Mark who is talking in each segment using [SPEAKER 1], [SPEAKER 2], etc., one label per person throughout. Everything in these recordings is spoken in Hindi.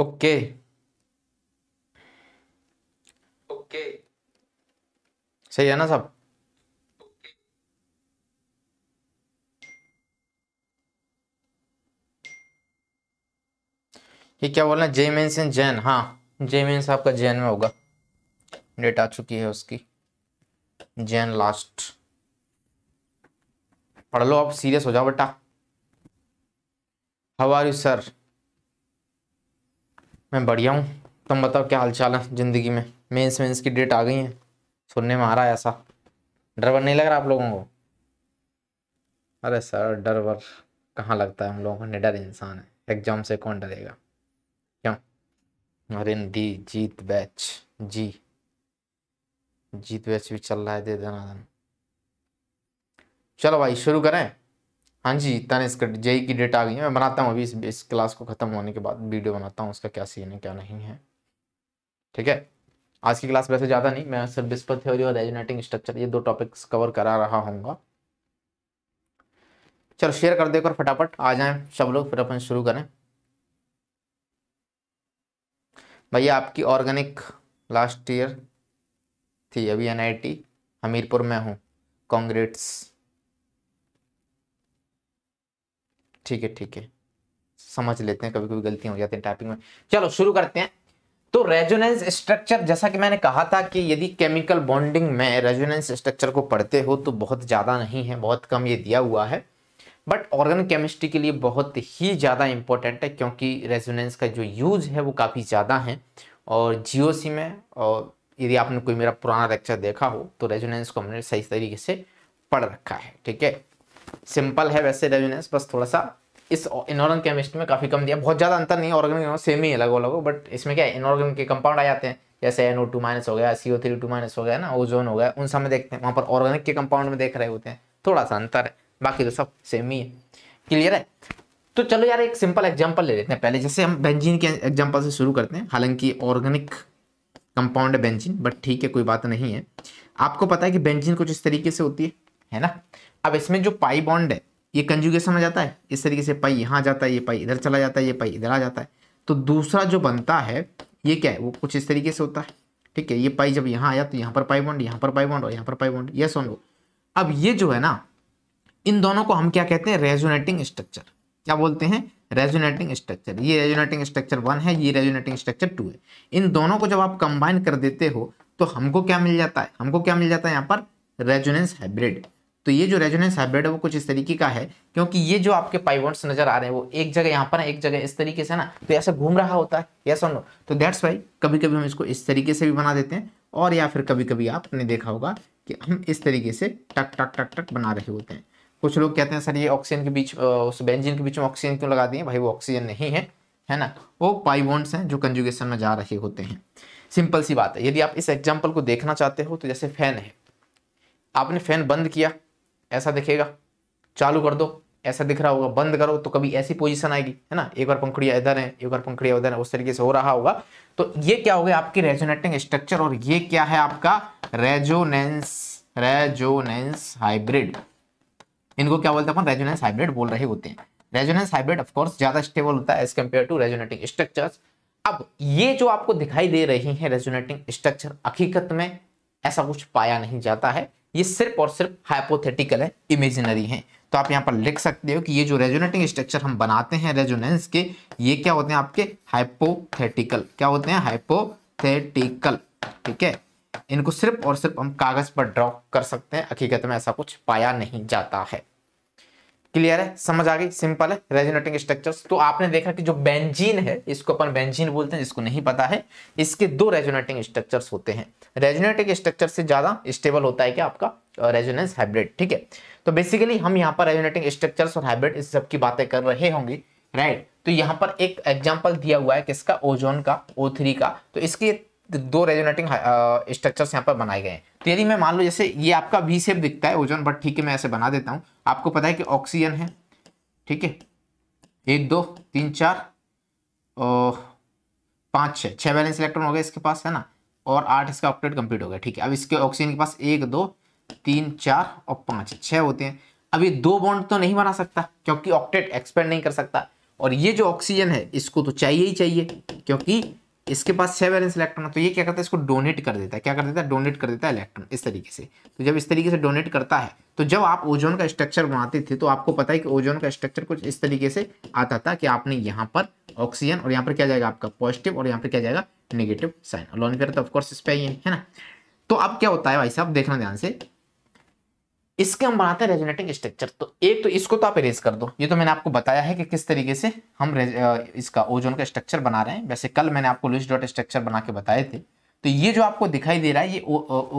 [SPEAKER 1] ओके ओके सही है ना सब ये क्या बोलना है मेन्स से जैन हाँ जे मेन्स आपका जैन में होगा डेट आ चुकी है उसकी जैन लास्ट पढ़ लो आप सीरियस हो जाओ बेटा हाउ आर यू सर मैं बढ़िया हूँ तुम बताओ क्या हाल चाल है ज़िंदगी में मेंस मेंस की डेट आ गई है सुनने में आ रहा है ऐसा डरवर नहीं लग रहा आप लोगों को अरे सर डर कहाँ लगता है हम लोगों को निडर इंसान है एग्जाम से कौन डरेगा क्यों अरे डी जीत बैच जी जीत बैच भी चल रहा है दे देना चलो भाई शुरू करें हाँ जी इसका जेई की डेटा आ गई है मैं बनाता हूँ अभी इस, इस क्लास को ख़त्म होने के बाद वीडियो बनाता हूँ उसका क्या सीन है क्या नहीं है ठीक है आज की क्लास वैसे ज़्यादा नहीं मैं सिर्फ बिस्पत थ्योरी और रेजोनेटिंग स्ट्रक्चर ये दो टॉपिक्स कवर करा रहा हूँ चलो शेयर कर देकर फटाफट आ जाए सब लोग फिर अपन शुरू करें भैया आपकी ऑर्गेनिक लास्ट ईयर थी अभी एनआईटी हमीरपुर में हूँ कांग्रेट्स ठीक है ठीक है समझ लेते हैं कभी कभी गलतियां हो जाती हैं टाइपिंग में चलो शुरू करते हैं तो रेजोनेंस स्ट्रक्चर जैसा कि मैंने कहा था कि यदि केमिकल बॉन्डिंग में रेजोनेंस स्ट्रक्चर को पढ़ते हो तो बहुत ज़्यादा नहीं है बहुत कम ये दिया हुआ है बट ऑर्गन केमिस्ट्री के लिए बहुत ही ज़्यादा इंपॉर्टेंट है क्योंकि रेजोनेंस का जो यूज है वो काफ़ी ज़्यादा है और जीओसी में और यदि आपने कोई मेरा पुराना लेक्चर देखा हो तो रेजोनेंस को हमने सही तरीके से पढ़ रखा है ठीक है सिंपल है वैसे रेजोनेंस बस थोड़ा सा इस इनऑर्गेनिक केमिस्ट्री में काफ़ी कम दिया बहुत ज़्यादा अंतर नहीं ऑर्गेनिक सेम ही है अलग लगभग बट इसमें क्या है इनऑर्गेनिक के कंपाउंड आ जाते हैं जैसे एन ओ टू माइनस हो गया C O three two minus हो गया ना ओजोन हो गया उन सब में देखते हैं वहाँ पर ऑर्गेनिक के कंपाउंड में देख रहे होते हैं थोड़ा सा अंतर है बाकी तो सब सेम ही है क्लियर है तो चलो यार एक सिंपल एग्जाम्पल ले लेते हैं पहले जैसे हम बेंजीन के एग्जाम्पल से शुरू करते हैं हालांकि ऑर्गेनिक कंपाउंड है बेंजीन बट ठीक है कोई बात नहीं है आपको पता है कि बेंजीन कुछ इस तरीके से होती है है ना अब इसमें जो पाई बॉन्ड है ये कंजुगेशन में जाता है इस तरीके से पाई यहाँ जाता है ये पाई इधर चला जाता है ये पाई इधर आ जाता है तो दूसरा जो बनता है ये क्या है वो कुछ इस तरीके से होता है ठीक है ये पाई जब यहाँ आया तो यहाँ पर पाई बॉन्ड यहाँ पर पाई बॉन्ड और यहाँ पर पाई बॉन्ड ये और अब ये जो है ना इन दोनों को हम क्या कहते हैं रेजोनेटिंग स्ट्रक्चर क्या बोलते हैं रेजोनेटिंग स्ट्रक्चर ये रेजोनेटिंग स्ट्रक्चर वन है ये रेजोनेटिंग स्ट्रक्चर टू है इन दोनों को जब आप कंबाइन कर देते हो तो हमको क्या मिल जाता है हमको क्या मिल जाता है यहाँ पर रेजोनेंस हाइब्रिड तो ये जो रेजोनेंस हाइब्रिड है वो कुछ इस तरीके का है क्योंकि ये जो आपके पाइवोट्स नजर आ रहे हैं वो एक जगह यहाँ पर एक जगह इस तरीके से ना तो ऐसा घूम रहा होता है ये और तो दैट्स वाई कभी कभी हम इसको इस तरीके से भी बना देते हैं और या फिर कभी कभी आपने देखा होगा कि हम इस तरीके से टक टक टक टक बना रहे होते हैं कुछ लोग कहते हैं सर ये ऑक्सीजन के बीच उस बेंजिन के बीच में ऑक्सीजन क्यों लगा दिए भाई वो ऑक्सीजन नहीं है है ना वो पाइवोन्ट्स हैं जो कंजुगेशन में जा रहे होते हैं सिंपल सी बात है यदि आप इस एग्जाम्पल को देखना चाहते हो तो जैसे फैन है आपने फैन बंद किया ऐसा दिखेगा चालू कर दो ऐसा दिख रहा होगा बंद करो तो कभी ऐसी पोजीशन आएगी है ना एक बार पंखड़िया इधर है एक बार पंखड़िया उधर है उस तरीके से हो रहा होगा तो ये क्या हो गया आपकी रेजोनेटिंग स्ट्रक्चर और ये क्या है आपका रेजोनेंस रेजोनेंस हाइब्रिड इनको क्या बोलते हैं रेजोनेंस हाइब्रिड बोल रहे होते हैं रेजोनेंस हाइब्रिड ऑफकोर्स ज्यादा स्टेबल होता है as compared to resonating structure अब ये जो आपको दिखाई दे रही है रेजोनेटिंग स्ट्रक्चर हकीकत में ऐसा कुछ पाया नहीं जाता है ये सिर्फ और सिर्फ हाइपोथेटिकल है इमेजिनरी है तो आप यहाँ पर लिख सकते हो कि ये जो रेजोनेटिंग स्ट्रक्चर हम बनाते हैं रेजोनेंस के ये क्या होते हैं आपके हाइपोथेटिकल क्या होते हैं हाइपोथेटिकल ठीक है इनको सिर्फ और सिर्फ हम कागज पर ड्रॉ कर सकते हैं हकीकत में ऐसा कुछ पाया नहीं जाता है क्लियर है समझ आ गई सिंपल है रेजोनेटिंग स्ट्रक्चर्स तो आपने देखा कि जो बेंजीन है इसको अपन बेंजीन बोलते हैं जिसको नहीं पता है इसके दो रेजोनेटिंग स्ट्रक्चर्स होते हैं रेजोनेटिंग स्ट्रक्चर से ज्यादा स्टेबल होता है क्या आपका रेजोनेंस हाइब्रिड ठीक है तो बेसिकली हम यहाँ पर रेजोनेटिंग स्ट्रक्चर्स और हाइब्रिड इस सब की बातें कर रहे होंगे राइट तो यहाँ पर एक एग्जाम्पल दिया हुआ है किसका ओजोन का ओ का तो इसके दो रेजोनेटिंग स्ट्रक्चर्स यहाँ पर बनाए गए हैं तो यदि मैं मान लो जैसे ये आपका वी सेप दिखता है ओजोन बट ठीक है मैं ऐसे बना देता हूँ आपको पता है कि ऑक्सीजन है ठीक है एक दो तीन चार और पाँच छः छः बैलेंस इलेक्ट्रॉन हो गए इसके पास है ना और आठ इसका ऑक्टेट कंप्लीट हो गया ठीक है अब इसके ऑक्सीजन के पास एक दो तीन चार और पाँच छः होते हैं अभी दो बॉन्ड तो नहीं बना सकता क्योंकि ऑक्टेट एक्सपेंड नहीं कर सकता और ये जो ऑक्सीजन है इसको तो चाहिए ही चाहिए क्योंकि इसके पास छह वैलेंस इलेक्ट्रॉन है तो ये क्या करता है इसको डोनेट कर देता है क्या कर देता है डोनेट कर देता है इलेक्ट्रॉन इस तरीके से तो जब इस तरीके से डोनेट करता है तो जब आप ओजोन का स्ट्रक्चर बनाते थे तो आपको पता है कि ओजोन का स्ट्रक्चर कुछ इस तरीके से आता था कि आपने यहाँ पर ऑक्सीजन और यहाँ पर क्या जाएगा आपका पॉजिटिव और यहाँ पर क्या जाएगा निगेटिव साइन और लॉन तो ऑफकोर्स इस पर ही है ना तो अब क्या होता है भाई साहब देखना ध्यान से इसके हम बनाते हैं रेजोनेटिंग स्ट्रक्चर तो एक तो इसको तो आप इरेज कर दो ये तो मैंने आपको बताया है कि किस तरीके से हम इसका ओजोन का स्ट्रक्चर बना रहे हैं वैसे कल मैंने आपको लुइस डॉट स्ट्रक्चर बना के बताए थे तो ये जो आपको दिखाई दे रहा है ये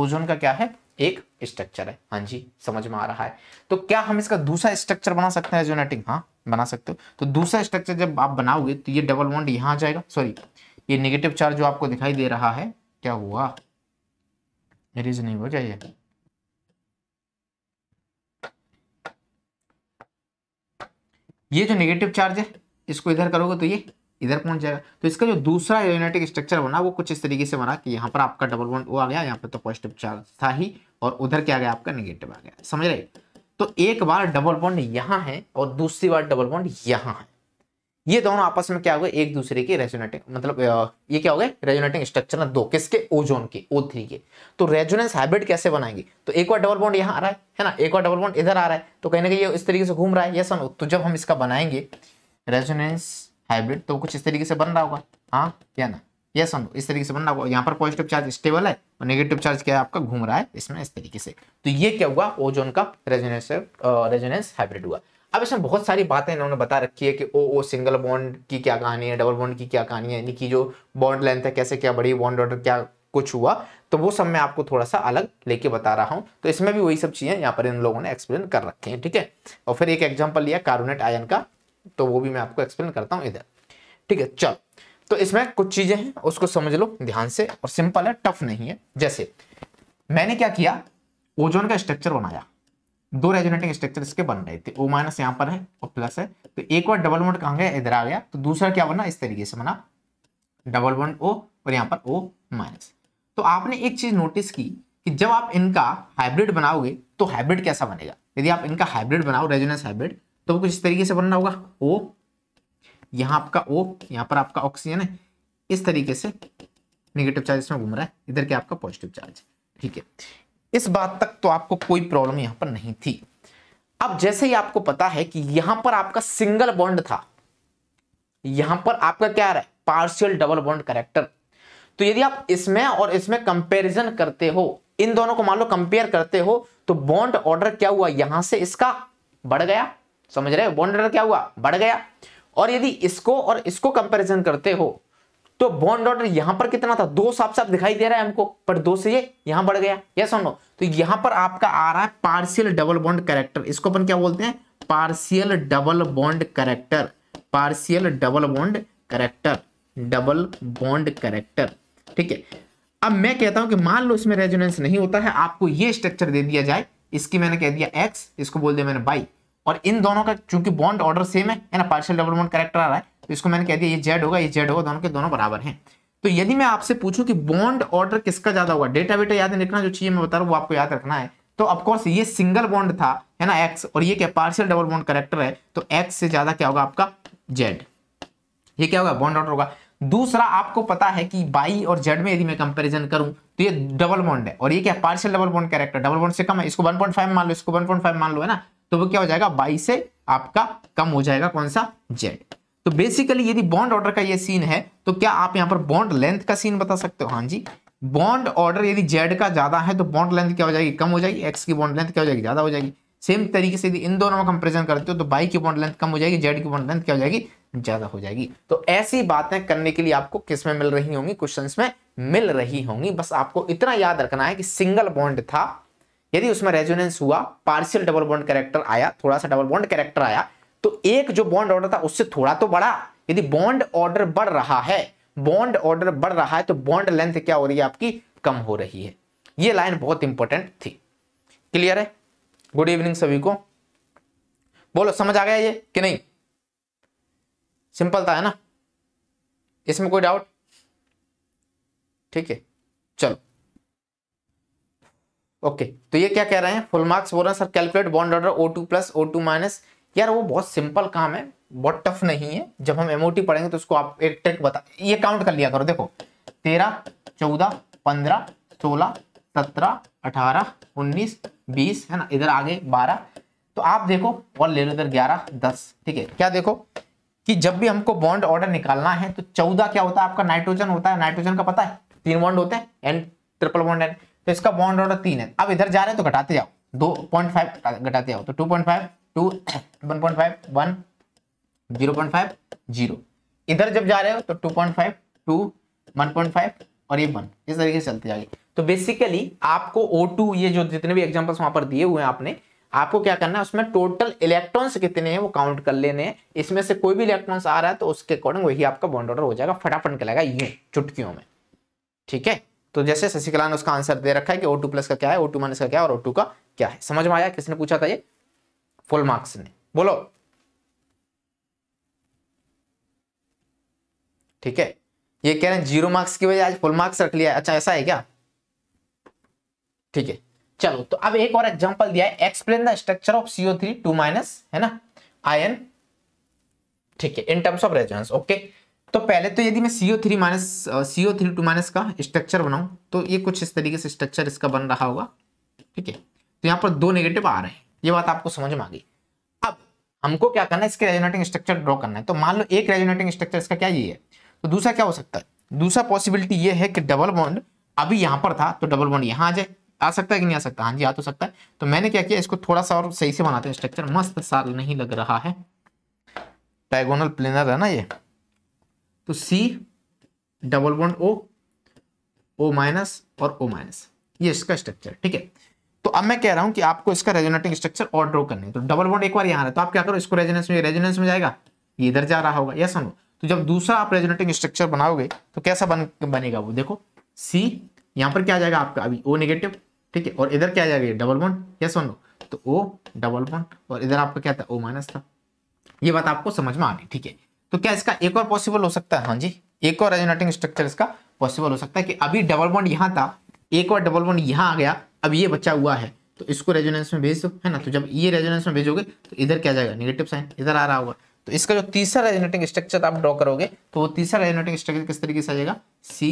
[SPEAKER 1] ओजोन का क्या है एक स्ट्रक्चर है हाँ जी समझ में आ रहा है तो क्या हम इसका दूसरा स्ट्रक्चर बना सकते हैं रेजोनेटिंग हाँ बना सकते हो तो दूसरा स्ट्रक्चर जब आप बनाओगे तो ये डबल बॉन्ड यहाँ आ जाएगा सॉरी ये नेगेटिव चार्ज जो आपको दिखाई दे रहा है क्या हुआ इरेज नहीं हो जाइए ये जो नेगेटिव चार्ज है इसको इधर करोगे तो ये इधर पहुंच जाएगा तो इसका जो दूसरा यूनिटिक स्ट्रक्चर बना वो कुछ इस तरीके से बना कि यहाँ पर आपका डबल बॉन्ड वो आ गया यहाँ पर तो पॉजिटिव चार्ज था ही और उधर क्या गया आपका निगेटिव आ गया समझ रहे तो एक बार डबल बॉन्ड यहाँ है और दूसरी बार डबल बॉन्ड यहाँ है ये दोनों आपस में क्या हो गए एक दूसरे के रेजोनेटिंग मतलब ये क्या हो गए रेजोनेटिंग स्ट्रक्चर दो किसके ओजोन के ओ थ्री के तो रेजोनेंस हैबिट कैसे बनाएंगे तो एक बार डबल बॉन्ड यहाँ आ रहा है है ना एक बार डबल बॉन्ड इधर आ रहा है तो कहीं ना कहीं इस तरीके से घूम रहा है ये सुनो तो जब हम इसका बनाएंगे रेजोनेंस हाइब्रिड तो कुछ इस तरीके से बन रहा होगा हाँ क्या ना ये सुनो इस तरीके से बन रहा होगा यहाँ पर पॉजिटिव चार्ज स्टेबल है और नेगेटिव चार्ज क्या है आपका घूम रहा है इसमें इस तरीके से तो ये क्या हुआ ओजोन का रेजोनेंस रेजोनेंस हाइब्रिड हुआ अब इसमें बहुत सारी बातें इन्होंने बता रखी है कि ओ ओ सिंगल बॉन्ड की क्या कहानी है डबल बॉन्ड की क्या कहानी है यानी कि जो बॉन्ड लेंथ है कैसे क्या बड़ी बॉन्ड ऑर्डर क्या कुछ हुआ तो वो सब मैं आपको थोड़ा सा अलग लेके बता रहा हूँ तो इसमें भी वही सब चीज़ें यहाँ पर इन लोगों ने एक्सप्लेन कर रखे हैं ठीक है और फिर एक एग्जाम्पल लिया कार्बोनेट आयन का तो वो भी मैं आपको एक्सप्लेन करता हूँ इधर ठीक है चलो तो इसमें कुछ चीज़ें हैं उसको समझ लो ध्यान से और सिंपल है टफ नहीं है जैसे मैंने क्या किया ओजोन का स्ट्रक्चर बनाया दो रेजोनेटिंग स्ट्रक्चर इसके बन रहे थे ओ माइनस यहाँ पर है और प्लस है तो एक बार डबल बॉन्ड कहा गया इधर आ गया तो दूसरा क्या बना इस तरीके से बना डबल बॉन्ड ओ और यहाँ पर ओ माइनस तो आपने एक चीज नोटिस की कि जब आप इनका हाइब्रिड बनाओगे तो हाइब्रिड कैसा बनेगा यदि आप इनका हाइब्रिड बनाओ रेजोनेंस हाइब्रिड तो कुछ इस तरीके से बनना होगा ओ यहाँ आपका ओ यहाँ पर आपका ऑक्सीजन है इस तरीके से निगेटिव चार्ज इसमें घूम रहा है इधर क्या आपका पॉजिटिव चार्ज ठीक है इस बात तक तो आपको कोई प्रॉब्लम यहां पर नहीं थी अब जैसे ही आपको पता है कि यहां पर आपका सिंगल बॉन्ड था यहां पर आपका क्या रहा है पार्शियल डबल बॉन्ड करेक्टर तो यदि आप इसमें और इसमें कंपेरिजन करते हो इन दोनों को मान लो कंपेयर करते हो तो बॉन्ड ऑर्डर क्या हुआ यहां से इसका बढ़ गया समझ रहे हो बॉन्ड ऑर्डर क्या हुआ बढ़ गया और यदि इसको और इसको कंपैरिजन करते हो तो बॉन्ड ऑर्डर यहां पर कितना था दो साफ साफ दिखाई दे रहा है हमको पर दो से ये यहां बढ़ गया यस और नो तो यहां पर आपका आ रहा है पार्शियल डबल बॉन्ड करेक्टर इसको अपन क्या बोलते हैं partial double bond character partial double bond character double bond character ठीक है अब मैं कहता हूं कि मान लो इसमें रेजोनेंस नहीं होता है आपको ये स्ट्रक्चर दे दिया जाए इसकी मैंने कह दिया एक्स इसको बोल दिया मैंने बाई और इन दोनों का चूंकि बॉन्ड ऑर्डर सेम है ना पार्शियल डबल बॉन्ड करेक्टर आ रहा है तो इसको मैंने कह दिया ये जेड होगा ये जेड होगा दोनों के दोनों बराबर हैं तो यदि मैं आपसे पूछूं कि बॉन्ड ऑर्डर किसका ज्यादा होगा डेटा वेटा याद रखना जो चाहिए मैं बता रहा हूँ वो आपको याद रखना है तो ऑफकोर्स ये सिंगल बॉन्ड था है ना एक्स और ये क्या पार्शियल डबल बॉन्ड करेक्टर है तो एक्स से ज्यादा क्या होगा आपका जेड ये क्या होगा बॉन्ड ऑर्डर होगा दूसरा आपको पता है कि बाई और जेड में यदि मैं कंपेरिजन करूं तो ये डबल बॉन्ड है और ये क्या partial double bond character double bond से कम है इसको वन मान लो इसको वन मान लो है ना तो वो क्या हो जाएगा बाई से आपका कम हो जाएगा कौन सा जेड तो बेसिकली यदि बॉन्ड ऑर्डर का ये सीन है तो क्या आप यहाँ पर बॉन्ड लेंथ का सीन बता सकते हो हाँ जी बॉन्ड ऑर्डर यदि जेड का ज्यादा है तो बॉन्ड लेंथ क्या हो जाएगी कम हो जाएगी एक्स की बॉन्ड लेंथ क्या हो जाएगी ज्यादा हो जाएगी सेम तरीके से यदि इन दोनों में कंपेरिजन करते हो तो बाई की बॉन्ड लेंथ कम हो जाएगी जेड की बॉन्ड लेंथ क्या हो जाएगी ज्यादा हो जाएगी तो ऐसी बातें करने के लिए आपको किस में मिल रही होंगी क्वेश्चन में मिल रही होंगी बस आपको इतना याद रखना है कि सिंगल बॉन्ड था यदि उसमें रेजोनेंस हुआ पार्शियल डबल बॉन्ड कैरेक्टर आया थोड़ा सा डबल बॉन्ड कैरेक्टर आया तो एक जो बॉन्ड ऑर्डर था उससे थोड़ा तो बढ़ा यदि बॉन्ड ऑर्डर बढ़ रहा है बॉन्ड ऑर्डर बढ़ रहा है तो बॉन्ड लेंथ क्या हो रही है आपकी कम हो रही है यह लाइन बहुत इंपॉर्टेंट थी क्लियर है गुड इवनिंग सभी को बोलो समझ आ गया ये कि नहीं सिंपल था है ना इसमें कोई डाउट ठीक है चलो ओके तो ये क्या कह रहे हैं फुल मार्क्स बोल रहे हैं sir calculate bond order O two plus O two minus यार वो बहुत सिंपल काम है बहुत टफ नहीं है जब हम एमओटी पढ़ेंगे तो उसको आप एक ट्रिक बता ये काउंट कर लिया करो देखो तेरह चौदह पंद्रह सोलह सत्रह अठारह उन्नीस बीस है ना इधर आगे बारह तो आप देखो और ले लो इधर ग्यारह दस ठीक है क्या देखो कि जब भी हमको बॉन्ड ऑर्डर निकालना है तो चौदह क्या होता है आपका नाइट्रोजन होता है नाइट्रोजन का पता है तीन बॉन्ड होते हैं एन ट्रिपल बॉन्ड एन तो इसका बॉन्ड ऑर्डर तीन है अब इधर जा रहे हैं तो घटाते जाओ दो पॉइंट फाइव घटाते जाओ तो two point five two one point five one zero point five zero इधर जब जा रहे हो तो two point five two one point five और ये वन इस तरीके से चलते जाएगी तो बेसिकली आपको ओ टू ये जो जितने भी एग्जाम्पल्स वहां पर दिए हुए हैं आपने आपको क्या करना है उसमें टोटल इलेक्ट्रॉन्स कितने हैं वो काउंट कर लेने हैं इसमें से कोई भी इलेक्ट्रॉन्स आ रहा है तो उसके अकॉर्डिंग वही आपका बॉन्ड ऑर्डर हो जाएगा फटाफट निकलेगा ये चुटकियों में ठीक है तो जैसे शशिकला ने उसका आंसर दे रखा है कि ओ टू प्लस का क्या है ओ टू माइनस का क्या है और ओ टू का क्या है समझ में आया किसने पूछा था ये फुल मार्क्स ने बोलो ठीक है ये कह रहे हैं जीरो मार्क्स की वजह आज फुल मार्क्स रख लिया अच्छा ऐसा है क्या ठीक है चलो तो अब एक और एग्जांपल दिया है explain the structure of C O three two minus है ना आयन ठीक है in terms of resonance okay तो पहले तो यदि मैं C O three minus C O three two minus का स्ट्रक्चर बनाऊं तो ये कुछ इस तरीके से स्ट्रक्चर इसका बन रहा होगा ठीक है तो यहां पर दो नेगेटिव आ रहे हैं ये बात आपको समझ में आ गई अब हमको क्या करना है इसके रेजोनेटिंग स्ट्रक्चर ड्रॉ करना है तो मान लो एक रेजोनेटिंग स्ट्रक्चर इसका क्या ये है तो दूसरा क्या हो सकता है दूसरा पॉसिबिलिटी ये है कि डबल बॉन्ड अभी यहाँ पर था तो डबल बॉन्ड यहाँ आ जाए आ सकता है कि नहीं आ सकता हाँ जी आ तो सकता है तो मैंने क्या किया इसको थोड़ा सा और सही से बनाते हैं स्ट्रक्चर मस्त साल नहीं लग रहा है डायगोनल प्लेनर है ना ये तो C double bond O O minus और ओ माइनस ये इसका स्ट्रक्चर ठीक है अब मैं कह रहा हूं कि आपको इसका रेजोनेटिंग स्ट्रक्चर और ड्रॉ करने तो डबल बॉन्ड एक बार यहाँ है तो आप क्या करो इसको रेजोनेंस में रेजोनेंस में जाएगा ये इधर जा रहा होगा यस तो जब दूसरा आप रेजोनेटिंग स्ट्रक्चर बनाओगे तो कैसा बन बनेगा वो देखो सी यहाँ पर क्या जाएगा आपका अभी ओ निगेटिव ठीक है और इधर क्या जाएगा डबल बॉन्ड यस नो तो ओ डबल बॉन्ड और इधर आपका क्या था ओ माइनस था ये बात आपको समझ में आ गई ठीक है तो क्या इसका एक और पॉसिबल हो सकता है हाँ जी एक और रेजोनेटिंग स्ट्रक्चर इसका पॉसिबल हो सकता है कि अभी डबल बॉन्ड यहाँ था एक और डबल बॉन्ड यहाँ आ गया अब ये बचा हुआ है तो इसको रेजोनेंस में भेज दो है ना तो जब ये रेजोनेंस में भेजोगे तो इधर क्या जाएगा निगेटिव साइन इधर आ रहा होगा तो इसका जो तीसरा रेजोनेटिंग स्ट्रक्चर आप ड्रॉ करोगे तो वो तीसरा रेजोनेटिंग स्ट्रक्चर किस तरीके से आ जाएगा सी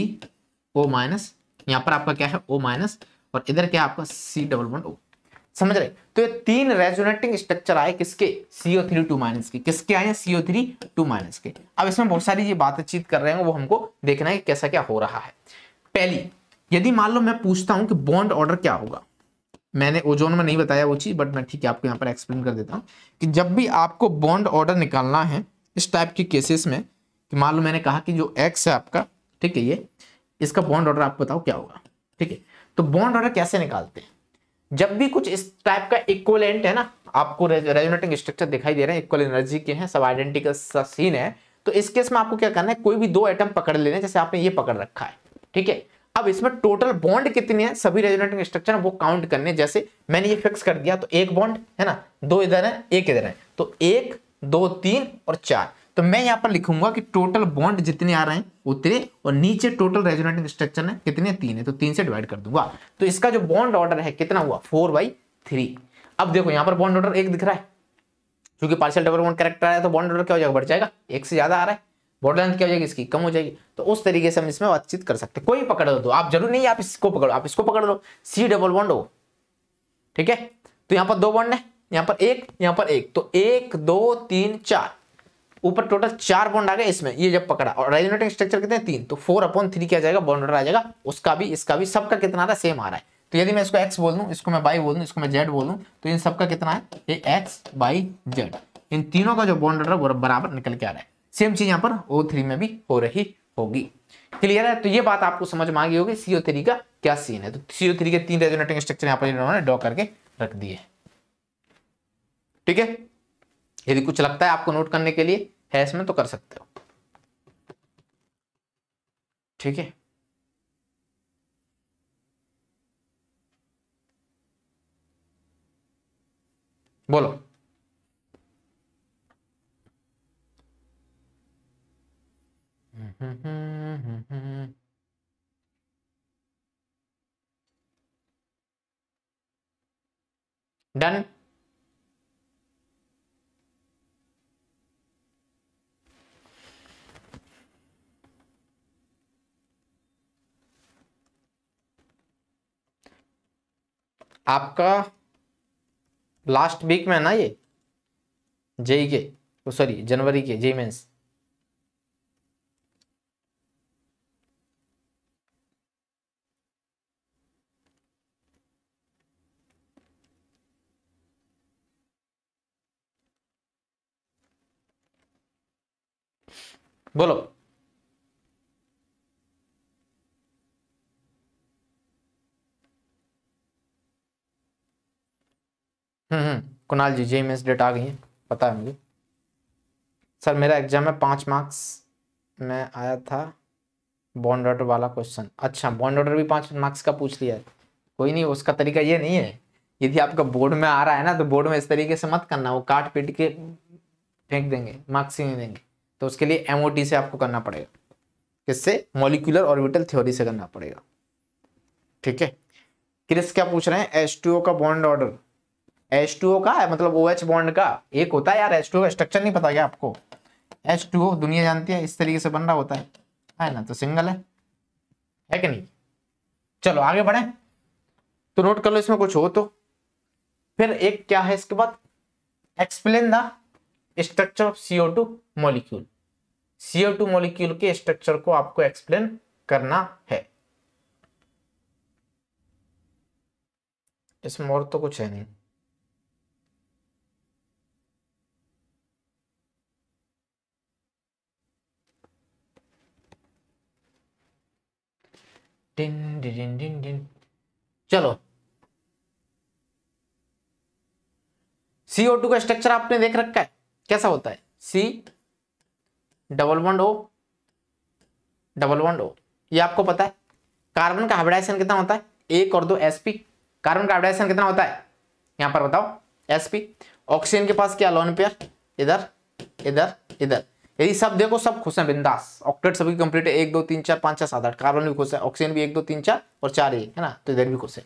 [SPEAKER 1] ओ माइनस यहाँ पर आपका क्या है ओ माइनस और इधर क्या आपका सी डबल वन ओ समझ रहे तो ये तीन रेजोनेटिंग स्ट्रक्चर आए किसके सीओ थ्री टू माइनस के किसके आए सीओ थ्री टू माइनस के अब इसमें बहुत सारी ये बातचीत कर रहे हैं वो हमको देखना है कैसा क्या हो रहा है पहली यदि मान लो मैं पूछता हूँ कि बॉन्ड ऑर्डर क्या होगा मैंने ओजोन में नहीं बताया वो चीज़ बट मैं ठीक है आपको यहाँ पर एक्सप्लेन कर देता हूँ कि जब भी आपको बॉन्ड ऑर्डर निकालना है इस टाइप के केसेस में कि मान लो मैंने कहा कि जो एक्स है आपका ठीक है ये इसका बॉन्ड ऑर्डर आप बताओ क्या होगा ठीक है तो बॉन्ड ऑर्डर कैसे निकालते हैं जब भी कुछ इस टाइप का इक्वलेंट है ना आपको रेजोनेटिंग स्ट्रक्चर दिखाई दे रहे हैं इक्वल एनर्जी के हैं सब आइडेंटिकल सीन है तो इस केस में आपको क्या करना है कोई भी दो आइटम पकड़ लेने जैसे आपने ये पकड़ रखा है ठीक है अब इसमें टोटल बॉन्ड कितने हैं सभी रेजोनेटिंग स्ट्रक्चर वो काउंट करने जैसे मैंने ये फिक्स कर दिया तो एक बॉन्ड है ना दो इधर है एक इधर है तो एक दो तीन और चार तो मैं यहाँ पर लिखूंगा कि टोटल बॉन्ड जितने आ रहे हैं उतने और नीचे टोटल रेजोनेटिंग स्ट्रक्चर है कितने तीन है तो तीन से डिवाइड कर दूंगा तो इसका जो बॉन्ड ऑर्डर है कितना हुआ फोर बाई थ्री अब देखो यहां पर बॉन्ड ऑर्डर एक दिख रहा है क्योंकि पार्शियल डबल बॉन्ड करेक्टर आया तो बॉन्ड ऑर्डर क्या हो जाएगा बढ़ जाएगा एक से ज्यादा आ रहा है बॉर्डर लेंथ क्या हो जाएगी इसकी कम हो जाएगी तो उस तरीके से हम इसमें बातचीत कर सकते कोई पकड़ दो आप जरूर नहीं आप इसको पकड़ो आप इसको पकड़ लो सी डबल बॉन्ड हो ठीक है तो यहाँ पर दो बॉन्ड है यहाँ पर एक यहाँ पर एक तो एक दो तीन चार ऊपर टोटल चार बॉन्ड आ गए इसमें ये जब पकड़ा और रेजोनेटिंग स्ट्रक्चर कितने तीन तो फोर अपॉन थ्री किया जाएगा बॉन्ड ऑर्डर आ जाएगा उसका भी इसका भी सबका कितना आ रहा है सेम आ रहा है तो यदि मैं इसको एक्स बोल दूं इसको मैं बाई बोल दूं इसको मैं जेड बोल दूं तो इन सबका कितना है ये एक्स बाई जेड इन तीनों का जो बॉन्ड ऑर्डर बराबर निकल के आ रहा है सेम चीज यहाँ पर ओ थ्री में भी हो रही होगी क्लियर है तो ये बात आपको समझ में आ गई होगी सीओ थ्री का क्या सीन है तो सीओ थ्री के तीन रेजोनेटिंग स्ट्रक्चर यहाँ पर इन्होंने ड्रॉ करके रख दिए ठीक है यदि कुछ लगता है आपको नोट करने के लिए है इसमें तो कर सकते हो ठीक है बोलो डन आपका लास्ट वीक में है ना ये जेई के सॉरी जनवरी के जेई मेंस बोलो हम्म हम्म कुणाल जी जे मिस डेट आ गई है पता है मुझे सर मेरा एग्जाम में पाँच मार्क्स में आया था बॉन्ड ऑर्डर वाला क्वेश्चन अच्छा बॉन्ड ऑर्डर भी पाँच मार्क्स का पूछ लिया है कोई नहीं उसका तरीका ये नहीं है यदि आपका बोर्ड में आ रहा है ना तो बोर्ड में इस तरीके से मत करना वो काट पीट के फेंक देंगे मार्क्स ही नहीं देंगे तो उसके लिए एम से आपको करना पड़ेगा किससे मॉलिकुलर ऑर्बिटल थ्योरी से करना पड़ेगा ठीक है क्रिस क्या पूछ रहे हैं एच का बॉन्ड ऑर्डर एच का मतलब ओ बॉन्ड का एक होता है यार एच का स्ट्रक्चर नहीं पता क्या आपको एच दुनिया जानती है इस तरीके से बन रहा होता है है ना तो सिंगल है है कि नहीं चलो आगे बढ़े तो नोट कर लो इसमें कुछ हो तो फिर एक क्या है इसके बाद explain the structure of CO two molecule CO two molecule के स्ट्रक्चर को आपको एक्सप्लेन करना है इसमें और तो कुछ है नहीं दिन दिन दिन दिन। चलो CO2 का स्ट्रक्चर आपने देख रखा है कैसा होता है C double bond O double bond O ये आपको पता है कार्बन का हाइब्रिडाइजेशन कितना होता है एक और दो एसपी कार्बन का हाइब्रिडाइजेशन कितना होता है यहां पर बताओ एसपी ऑक्सीजन के पास क्या लोन पेयर इधर इधर इधर यदि सब देखो सब खुश है बिंदास ऑक्टेट सभी कंप्लीट है एक दो तीन चार पांच छह सात आठ कार्बन भी खुश है ऑक्सीजन भी एक दो तीन चार और चार एक है ना तो इधर भी खुश है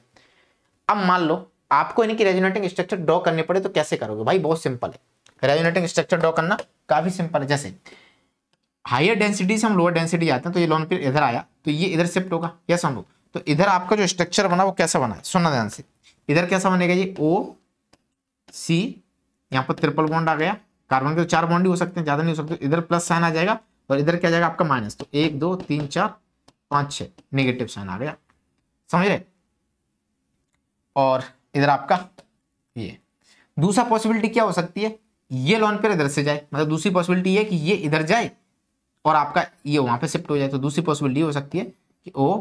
[SPEAKER 1] अब मान लो आपको इनकी रेजोनेटिंग स्ट्रक्चर ड्रॉ करने पड़े तो कैसे करोगे भाई बहुत सिंपल है रेजोनेटिंग स्ट्रक्चर ड्रॉ करना काफी सिंपल है जैसे हायर डेंसिटी से हम लोअर डेंसिटी जाते हैं तो ये लोन पीरियड इधर आया तो ये इधर शिफ्ट होगा यस हम लोग तो इधर आपका जो स्ट्रक्चर बना वो कैसा बना है सुनना ध्यान से इधर कैसा बनेगा ये ओ सी यहाँ पर ट्रिपल बॉन्ड आ गया कार्बन के तो चार बॉन्ड ही हो सकते हैं ज्यादा नहीं हो सकते इधर प्लस साइन आ जाएगा और इधर क्या जाएगा आपका माइनस तो एक दो तीन चार पाँच छः नेगेटिव साइन आ गया समझ रहे और इधर आपका ये दूसरा पॉसिबिलिटी क्या हो सकती है ये लोन पेयर इधर से जाए मतलब दूसरी पॉसिबिलिटी है कि ये इधर जाए और आपका ये वहां पे शिफ्ट हो जाए तो दूसरी पॉसिबिलिटी हो सकती है कि ओ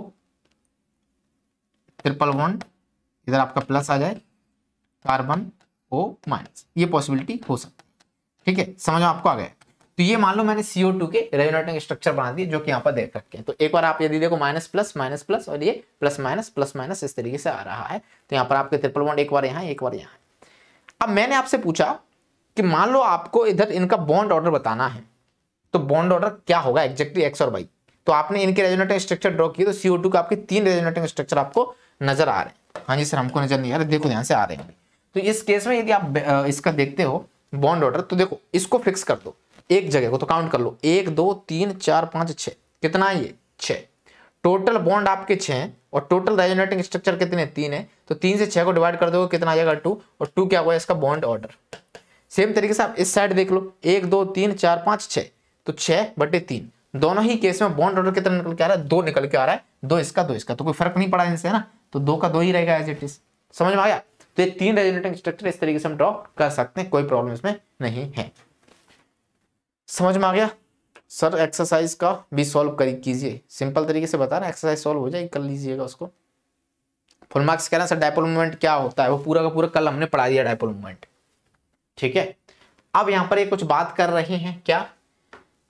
[SPEAKER 1] ट्रिपल वन इधर आपका प्लस आ जाए कार्बन ओ माइनस ये पॉसिबिलिटी हो सकती है ठीक है समझो आपको आ गया तो ये मान लो मैंने सीओ टू के रेजोनेटिंग स्ट्रक्चर बना दिए जो कि यहाँ पर देख रखे हैं तो एक बार आप यदि देखो माइनस प्लस माइनस प्लस और ये प्लस माइनस प्लस माइनस इस तरीके से आ रहा है तो यहाँ पर आपके ट्रिपल बॉन्ड एक बार यहाँ एक बार यहाँ अब मैंने आपसे पूछा कि मान लो आपको इधर इनका बॉन्ड ऑर्डर बताना है तो बॉन्ड ऑर्डर क्या होगा एक्जेक्टली एक्स और वाई तो आपने इनके रेजोनेटिंग स्ट्रक्चर ड्रॉ किए तो सीओ टू का आपके तीन रेजोनेटिंग स्ट्रक्चर आपको नजर आ रहे हैं हाँ जी सर हमको नजर नहीं आ रहा देखो ध्यान से आ रहे हैं तो इस केस में यदि आप इसका देखते हो बॉन्ड ऑर्डर तो देखो इसको फिक्स कर दो एक जगह को तो काउंट कर लो एक दो तीन चार पांच छः कितना है ये छः टोटल बॉन्ड आपके छः हैं और टोटल रेजोनेटिंग स्ट्रक्चर कितने तीन है तो तीन से छः को डिवाइड कर दो कितना आएगा टू और टू क्या हुआ इसका बॉन्ड ऑर्डर सेम तरीके से आप इस साइड देख लो एक दो तीन चार पाँच छः तो छह बटे तीन दोनों ही केस में बॉन्ड ऑर्डर कितना निकल के आ रहा है दो निकल के आ रहा है दो इसका दो इसका तो कोई फर्क नहीं पड़ा इनसे है ना तो दो का दो ही रहेगा एज इट इज समझ में आया तो ये तीन रेजोनेटिंग स्ट्रक्चर इस तरीके से हम ड्रॉ कर सकते हैं कोई प्रॉब्लम इसमें नहीं है समझ में आ गया सर एक्सरसाइज का भी सॉल्व करी कीजिए सिंपल तरीके से बता रहे एक्सरसाइज सॉल्व हो जाए कर लीजिएगा उसको फुल मार्क्स कह रहे हैं सर डायपोल मूवमेंट क्या होता है वो पूरा का पूरा कल हमने पढ़ा दिया डायपोल मूवमेंट ठीक है अब यहाँ पर ये कुछ बात कर रहे हैं क्या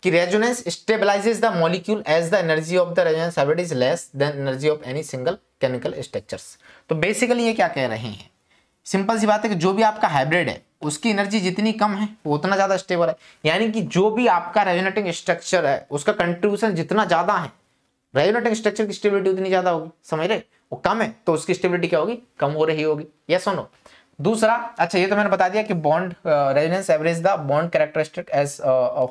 [SPEAKER 1] कि resonance stabilizes the molecule as the energy of the resonance hybrid is less than energy of any single chemical structures तो बेसिकली ये क्या कह रहे हैं सिंपल सी बात है कि जो भी आपका हाइब्रिड है उसकी एनर्जी जितनी कम है वो उतना ज़्यादा स्टेबल है यानी कि जो भी आपका रेजोनेटिंग स्ट्रक्चर है उसका कंट्रीब्यूशन जितना ज़्यादा है रेजोनेटिंग स्ट्रक्चर की स्टेबिलिटी उतनी ज़्यादा होगी समझ रहे वो कम है तो उसकी स्टेबिलिटी क्या होगी कम हो रही होगी यस और नो दूसरा अच्छा ये तो मैंने बता दिया कि bond resonance average the bond characteristic as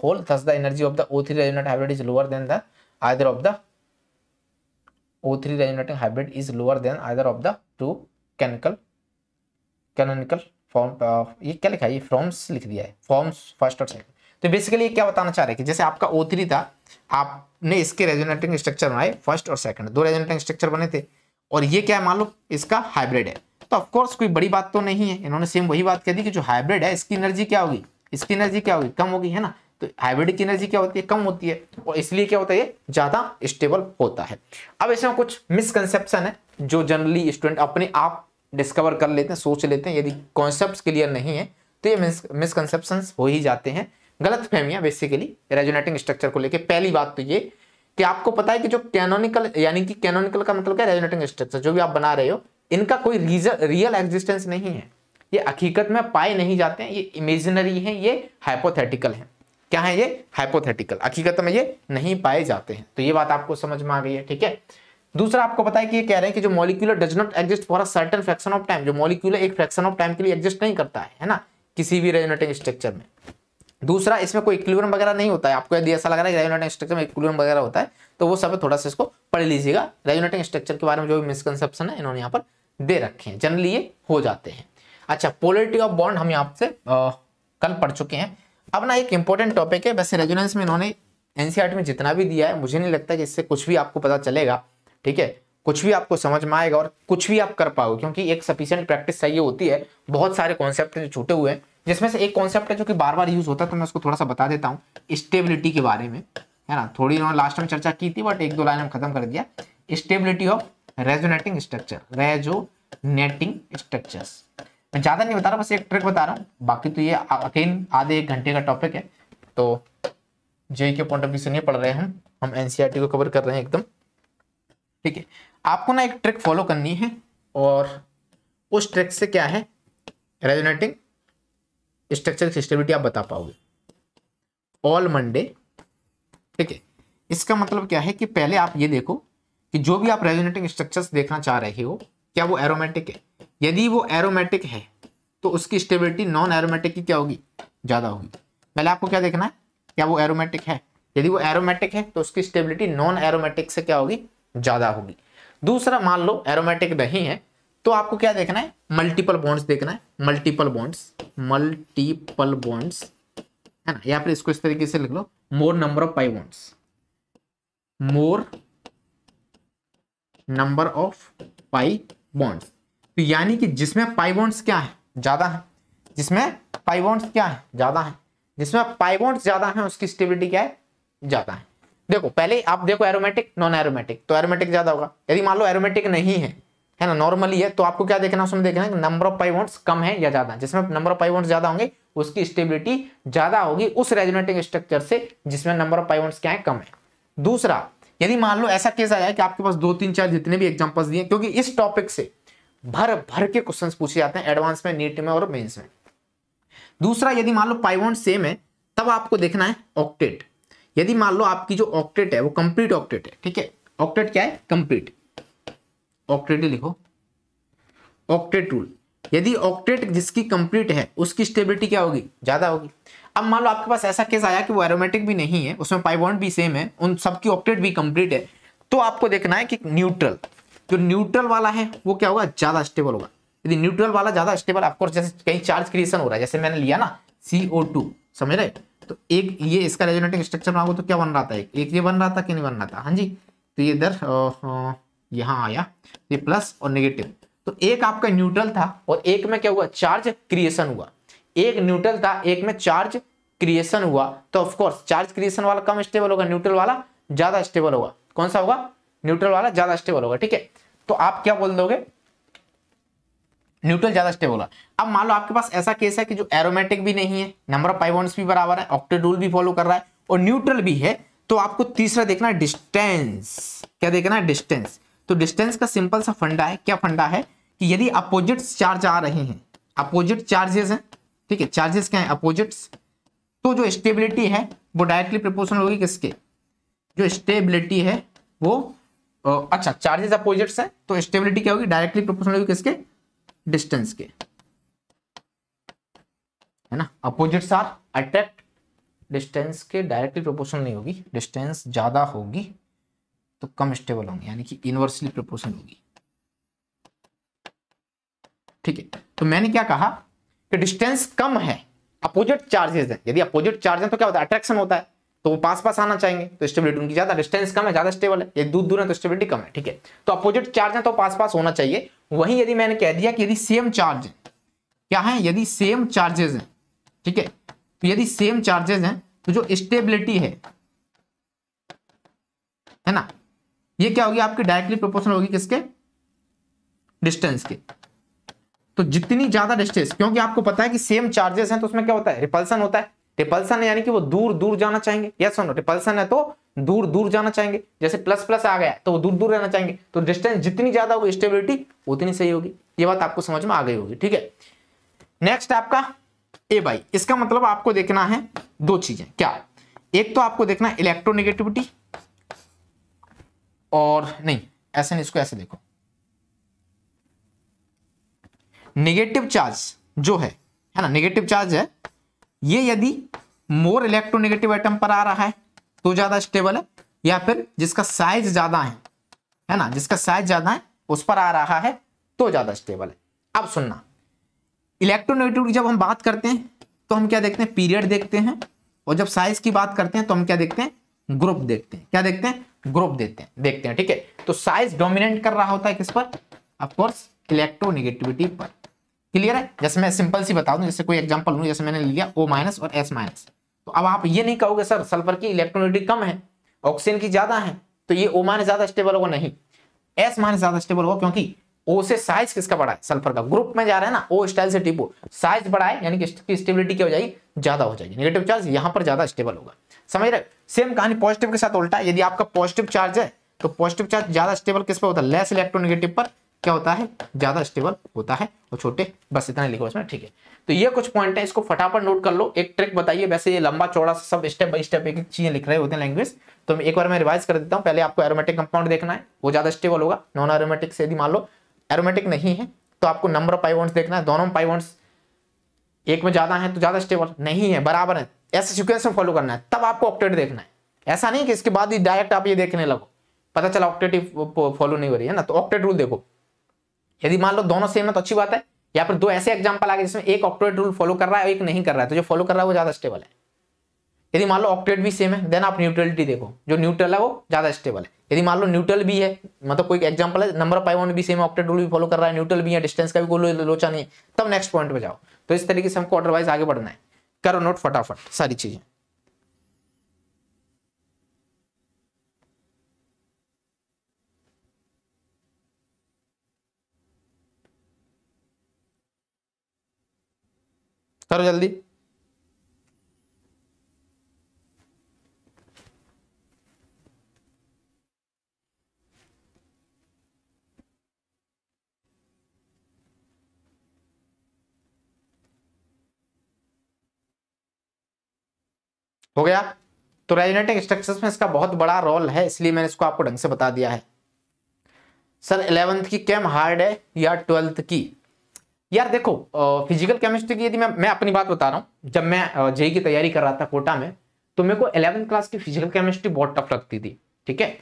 [SPEAKER 1] whole thus the energy of the O three resonate hybrid is lower than the either of the O three resonating hybrid is lower than either of the two canonical canonical form ये क्या लिखा है ये फॉर्म्स लिख दिया है फॉर्म्स फर्स्ट और सेकंड तो बेसिकली ये क्या बताना चाह रहे हैं कि जैसे आपका ओ थ्री था आपने इसके रेजोनेटिंग स्ट्रक्चर बनाए फर्स्ट और सेकंड दो रेजोनेटिंग स्ट्रक्चर बने थे और ये क्या है मान लो इसका हाइब्रिड है तो ऑफकोर्स कोई बड़ी बात तो नहीं है इन्होंने सेम वही बात कह दी कि जो हाइब्रिड है इसकी एनर्जी क्या होगी इसकी एनर्जी क्या होगी कम होगी है ना तो हाइब्रिड की एनर्जी क्या होती है कम होती है और इसलिए क्या होता है ज़्यादा स्टेबल होता है अब इसमें कुछ मिसकनसेप्शन है जो जनरली स्टूडेंट अपने आप डिस्कवर कर लेते हैं सोच लेते हैं यदि कॉन्सेप्ट क्लियर नहीं है तो ये मिसकनसेप्शन हो ही जाते हैं गलत फहमियाँ बेसिकली रेजोनेटिंग स्ट्रक्चर को लेकर पहली बात तो ये कि आपको पता है कि जो कैनोनिकल यानी कि कैनोनिकल का मतलब क्या रेजोनेटिंग स्ट्रक्चर जो भी आप बना रहे हो इनका कोई रीजन रियल एग्जिस्टेंस नहीं है ये हकीकत में पाए नहीं जाते हैं ये इमेजिनरी हैं ये हाइपोथेटिकल हैं क्या है ये हाइपोथेटिकल हकीकत में ये नहीं पाए जाते हैं तो ये बात आपको समझ में आ गई है ठीक है दूसरा आपको पता है कि ये कह रहे हैं कि जो molecular does not exist for a certain fraction of time जो मॉलिक्यूलर एक फ्रैक्शन ऑफ टाइम के लिए एग्जिस्ट नहीं करता है है ना किसी भी रेजोनेटिंग स्ट्रक्चर में दूसरा इसमें कोई इक्विलिब्रियम वगैरह नहीं होता है आपको यदि ऐसा लग रहा है रेजोनेटिंग स्ट्रक्चर में इक्विलिब्रियम वगैरह होता है तो वो सब थोड़ा सा इसको पढ़ लीजिएगा रेजोनेटिंग स्ट्रक्चर के बारे में जो भी मिसकनसेप्शन है इन्होंने यहाँ पर दे रखे हैं जनरली ये हो जाते हैं अच्छा पोलिटी ऑफ बॉन्ड हम यहाँ से कल पढ़ चुके हैं अब ना एक इंपॉर्टेंट टॉपिक है वैसे रेजोनेंस में इन्होंने एनसीआर में जितना भी दिया है मुझे नहीं लगता कि इससे कुछ भी आपको पता चलेगा ठीक है कुछ भी आपको समझ में आएगा और कुछ भी आप कर पाओगे क्योंकि एक सफिशियंट प्रैक्टिस चाहिए होती है बहुत सारे कॉन्सेप्ट जो छूटे हुए हैं जिसमें से एक कॉन्सेप्ट है जो कि बार बार यूज होता है तो मैं उसको थोड़ा सा बता देता हूँ स्टेबिलिटी के बारे में है ना थोड़ी उन्होंने लास्ट में चर्चा की थी बट एक दो लाइन में खत्म कर दिया stability of resonating structure resonating structure मैं ज़्यादा नहीं बता रहा बस एक ट्रिक बता रहा हूँ बाकी तो ये अगेन आधे एक घंटे का टॉपिक है तो जे के पॉइंट ऑफ व्यू से नहीं पढ़ रहे हैं हम एनसीईआरटी e को कवर कर रहे हैं एकदम ठीक है आपको ना एक ट्रिक फॉलो करनी है और उस ट्रिक से क्या है रेजोनेटिंग स्ट्रक्चर की स्टेबिलिटी आप बता पाओगे ऑल मंडे ठीक है इसका मतलब क्या है कि पहले आप ये देखो कि जो भी आप रेजोनेटिंग स्ट्रक्चर्स देखना चाह रहे हो क्या वो एरोमेटिक है यदि वो एरोमेटिक है तो उसकी स्टेबिलिटी नॉन एरोमेटिक की क्या होगी ज़्यादा होगी पहले आपको क्या देखना है क्या वो एरोमेटिक है यदि वो एरोमेटिक है तो उसकी स्टेबिलिटी नॉन एरोमेटिक से क्या होगी ज़्यादा होगी दूसरा मान लो एरोमेटिक नहीं है तो आपको क्या देखना है मल्टीपल बॉन्ड्स देखना है मल्टीपल बॉन्ड्स मल्टीपल बॉन्ड्स है ना या फिर इसको इस तरीके से लिख लो more number of pi bonds more number of pi bonds तो यानी कि जिसमें पाई बॉन्ड्स क्या है ज्यादा है जिसमें पाई बॉन्ड्स क्या है ज्यादा है जिसमें पाई बॉन्ड्स ज्यादा है उसकी स्टेबिलिटी क्या है ज्यादा है देखो पहले आप देखो एरोमेटिक नॉन एरोमेटिक तो एरोमेटिक ज्यादा होगा यदि मान लो एरोमेटिक नहीं है है ना नॉर्मली है तो आपको क्या देखना उसमें देखना है नंबर ऑफ पाई बॉन्ड्स कम है या ज्यादा जिसमें नंबर ऑफ पाई बॉन्ड्स ज्यादा होंगे उसकी स्टेबिलिटी ज्यादा होगी उस रेजोनेटिंग स्ट्रक्चर से जिसमें नंबर ऑफ पाइवेंट्स क्या है कम है दूसरा यदि मान लो ऐसा केस आ जाए कि आपके पास दो तीन चार जितने भी एग्जाम्पल्स दिए क्योंकि इस टॉपिक से भर भर के क्वेश्चन पूछे जाते हैं एडवांस में नीट में और मेन्स में दूसरा यदि मान लो पाइवॉन्ट सेम है तब आपको देखना है ऑक्टेट यदि मान लो आपकी जो ऑक्टेट है वो कंप्लीट ऑक्टेट है ठीक है ऑक्टेट क्या है कंप्लीट ऑक्टेट लिखो ऑक्टेट रूल यदि ऑक्टेट जिसकी कंप्लीट है उसकी स्टेबिलिटी क्या होगी ज़्यादा होगी अब मान लो आपके पास ऐसा केस आया कि वो एरोमेटिक भी नहीं है उसमें पाइबॉन्ट भी सेम है उन सबकी ऑक्टेट भी कंप्लीट है तो आपको देखना है कि न्यूट्रल जो न्यूट्रल वाला है वो क्या होगा ज़्यादा स्टेबल होगा यदि न्यूट्रल वाला ज़्यादा स्टेबल आपको जैसे कहीं चार्ज क्रिएशन हो रहा है जैसे मैंने लिया ना सी ओ टू समझ रहे तो एक ये इसका रेजोनेटिक स्ट्रक्चर बनाओगे तो क्या बन रहा था एक, एक ये बन रहा था कि नहीं बन रहा था हाँ जी तो ये इधर यहाँ आया ये प्लस और निगेटिव तो एक आपका न्यूट्रल था और एक में क्या हुआ चार्ज क्रिएशन हुआ एक न्यूट्रल था एक में चार्ज क्रिएशन हुआ तो ऑफकोर्स चार्ज क्रिएशन वाला कम स्टेबल होगा न्यूट्रल वाला ज्यादा स्टेबल होगा कौन सा होगा न्यूट्रल वाला ज्यादा स्टेबल होगा ठीक है तो आप क्या बोल दोगे न्यूट्रल ज्यादा स्टेबल होगा अब मान लो आपके पास ऐसा केस है कि जो एरोमेटिक भी नहीं है नंबर ऑफ पाइव भी बराबर है रूल भी फॉलो कर रहा है और न्यूट्रल भी है तो आपको तीसरा देखना है डिस्टेंस क्या देखना है डिस्टेंस तो डिस्टेंस का सिंपल सा फंडा है क्या फंडा है कि यदि अपोजिट चार्ज आ रहे हैं अपोजिट चार्जेस हैं ठीक है चार्जेस क्या है अपोजिट्स तो जो स्टेबिलिटी है वो डायरेक्टली प्रपोर्शनल होगी किसके जो स्टेबिलिटी है वो अच्छा चार्जेस अपोजिट्स हैं तो स्टेबिलिटी क्या होगी डायरेक्टली प्रोपोर्शनल होगी किसके डिस्टेंस के है ना अपोजिट्स आर अट्रैक्ट डिस्टेंस के डायरेक्टली प्रोपोर्शनल नहीं होगी डिस्टेंस ज्यादा होगी तो कम स्टेबल होंगे यानी कि इनवर्सली प्रोपोर्शनल होगी ठीक है तो मैंने क्या कहा कि डिस्टेंस कम है अपोजिट चार्जेस है यदि अपोजिट चार्ज है तो क्या होता है अट्रैक्शन होता है तो वो पास पास आना चाहेंगे तो स्टेबिलिटी उनकी ज्यादा डिस्टेंस कम है ज्यादा स्टेबल है यदि दूर दूर है तो स्टेबिलिटी कम है ठीक है तो अपोजिट चार्ज है तो पास पास होना चाहिए वहीं यदि मैंने कह दिया कि यदि सेम चार्ज है क्या है यदि सेम चार्जेस है ठीक है तो यदि सेम चार्जेस हैं तो जो स्टेबिलिटी है है ना ये क्या होगी आपकी डायरेक्टली प्रोपोर्शनल होगी किसके डिस्टेंस के तो जितनी ज्यादा डिस्टेंस क्योंकि आपको पता है कि सेम चार्जेस हैं तो उसमें क्या होता है रिपल्सन होता है रिपल्सन है यानी कि वो दूर दूर जाना चाहेंगे यस नो रिपल्सन है तो दूर दूर जाना चाहेंगे जैसे प्लस प्लस आ गया तो वो दूर दूर रहना चाहेंगे तो डिस्टेंस जितनी ज्यादा होगी स्टेबिलिटी उतनी सही होगी ये बात आपको समझ में आ गई होगी ठीक है नेक्स्ट आपका ए बाई e। इसका मतलब आपको देखना है दो चीजें क्या एक तो आपको देखना इलेक्ट्रोनेगेटिविटी और नहीं ऐसे नहीं इसको ऐसे देखो नेगेटिव चार्ज जो है है ना नेगेटिव चार्ज है ये यदि मोर इलेक्ट्रोनेगेटिव आइटम पर आ रहा है तो ज्यादा स्टेबल है या फिर जिसका साइज ज्यादा है है ना जिसका साइज ज्यादा है उस पर आ रहा है तो ज्यादा स्टेबल है अब सुनना इलेक्ट्रोनेगेटिव की जब हम बात करते हैं तो हम क्या देखते हैं पीरियड देखते हैं और जब साइज की बात करते हैं तो हम क्या देखते हैं ग्रुप देखते हैं क्या देखते हैं ग्रुप देते हैं देखते हैं ठीक है तो साइज डोमिनेंट कर रहा होता है किस पर अफकोर्स इलेक्ट्रोनिगेटिविटी पर क्लियर है जैसे मैं सिंपल सी बता दूं जैसे कोई एग्जांपल जैसे मैंने लिया ओ माइनस और एस माइनस तो अब आप ये नहीं कहोगे सर सल्फर की इलेक्ट्रोनिटी कम है ऑक्सीजन की ज्यादा है तो ये ओ माइनस ज्यादा स्टेबल होगा नहीं एस माइनस ज्यादा स्टेबल होगा क्योंकि ओ से साइज किसका बड़ा है सल्फर का ग्रुप में जा रहा है ना ओ स्टाइल से टिपो साइज बड़ा है यानी कि स्टेबिलिटी क्या हो जाएगी ज्यादा हो जाएगी नेगेटिव चार्ज यहां पर ज्यादा स्टेबल होगा समझ रहे सेम कहानी पॉजिटिव के साथ उल्टा यदि आपका पॉजिटिव चार्ज है तो पॉजिटिव चार्ज ज्यादा स्टेबल किस पर होता है लेस इलेक्ट्रोनिगेटिव पर क्या होता है ज्यादा स्टेबल होता है और छोटे बस इतना लिखो इसमें ठीक है तो ये कुछ पॉइंट है इसको फटाफट नोट कर लो एक ट्रिक बताइए वैसे ये लंबा चौड़ा सब स्टेप बाय स्टेप एक चीजें लिख रहे होते हैं लैंग्वेज तो मैं एक बार मैं रिवाइज कर देता हूँ पहले आपको एरोमेटिक कंपाउंड देखना है वो ज्यादा स्टेबल होगा नॉन एरोमेटिक से यदि मान लो एरोमेटिक नहीं है तो आपको नंबर ऑफ पाइवॉन्ट्स देखना है दोनों पाइवॉन्ट्स एक में ज़्यादा है तो ज़्यादा स्टेबल नहीं है बराबर है ऐसे सिक्वेंस में फॉलो करना है तब आपको ऑक्टेट देखना है ऐसा नहीं कि इसके बाद ही डायरेक्ट आप ये देखने लगो पता चला ऑक्टेट ही फॉलो नहीं हो रही है ना तो ऑक्टेट रूल देखो यदि मान लो दोनों सेम है तो अच्छी बात है या फिर दो ऐसे एग्जाम्पल आ गए जिसमें एक ऑक्टेट रूल फॉलो कर रहा है और एक नहीं कर रहा है तो जो फॉलो कर रहा है वो ज़्यादा स्टेबल है यदि मान लो ऑक्टेट भी सेम है देन आप न्यूट्रलिटी देखो जो न्यूट्रल है वो ज्यादा स्टेबल है यदि मान लो न्यूट्रल भी है मतलब कोई एग्जांपल है नंबर ऑफ पाइवन भी सेम ऑक्टेट रूल भी फॉलो कर रहा है न्यूट्रल भी है डिस्टेंस का भी कोई लोचा नहीं है तब नेक्स्ट पॉइंट पर जाओ तो इस तरीके से हमको ऑर्डरवाइज आगे बढ़ना है करो नोट फटाफट सारी चीजें करो जल्दी हो गया तो राइनेटिक स्ट्रक्चर्स में इसका बहुत बड़ा रोल है इसलिए मैंने इसको आपको ढंग से बता दिया है सर इलेवंथ की कैम हार्ड है या ट्वेल्थ की यार देखो फिजिकल केमिस्ट्री की यदि मैं मैं अपनी बात बता रहा हूँ जब मैं जेई e e की तैयारी कर रहा था कोटा में तो मेरे को इलेवंथ क्लास की फिजिकल केमिस्ट्री बहुत टफ लगती थी ठीक है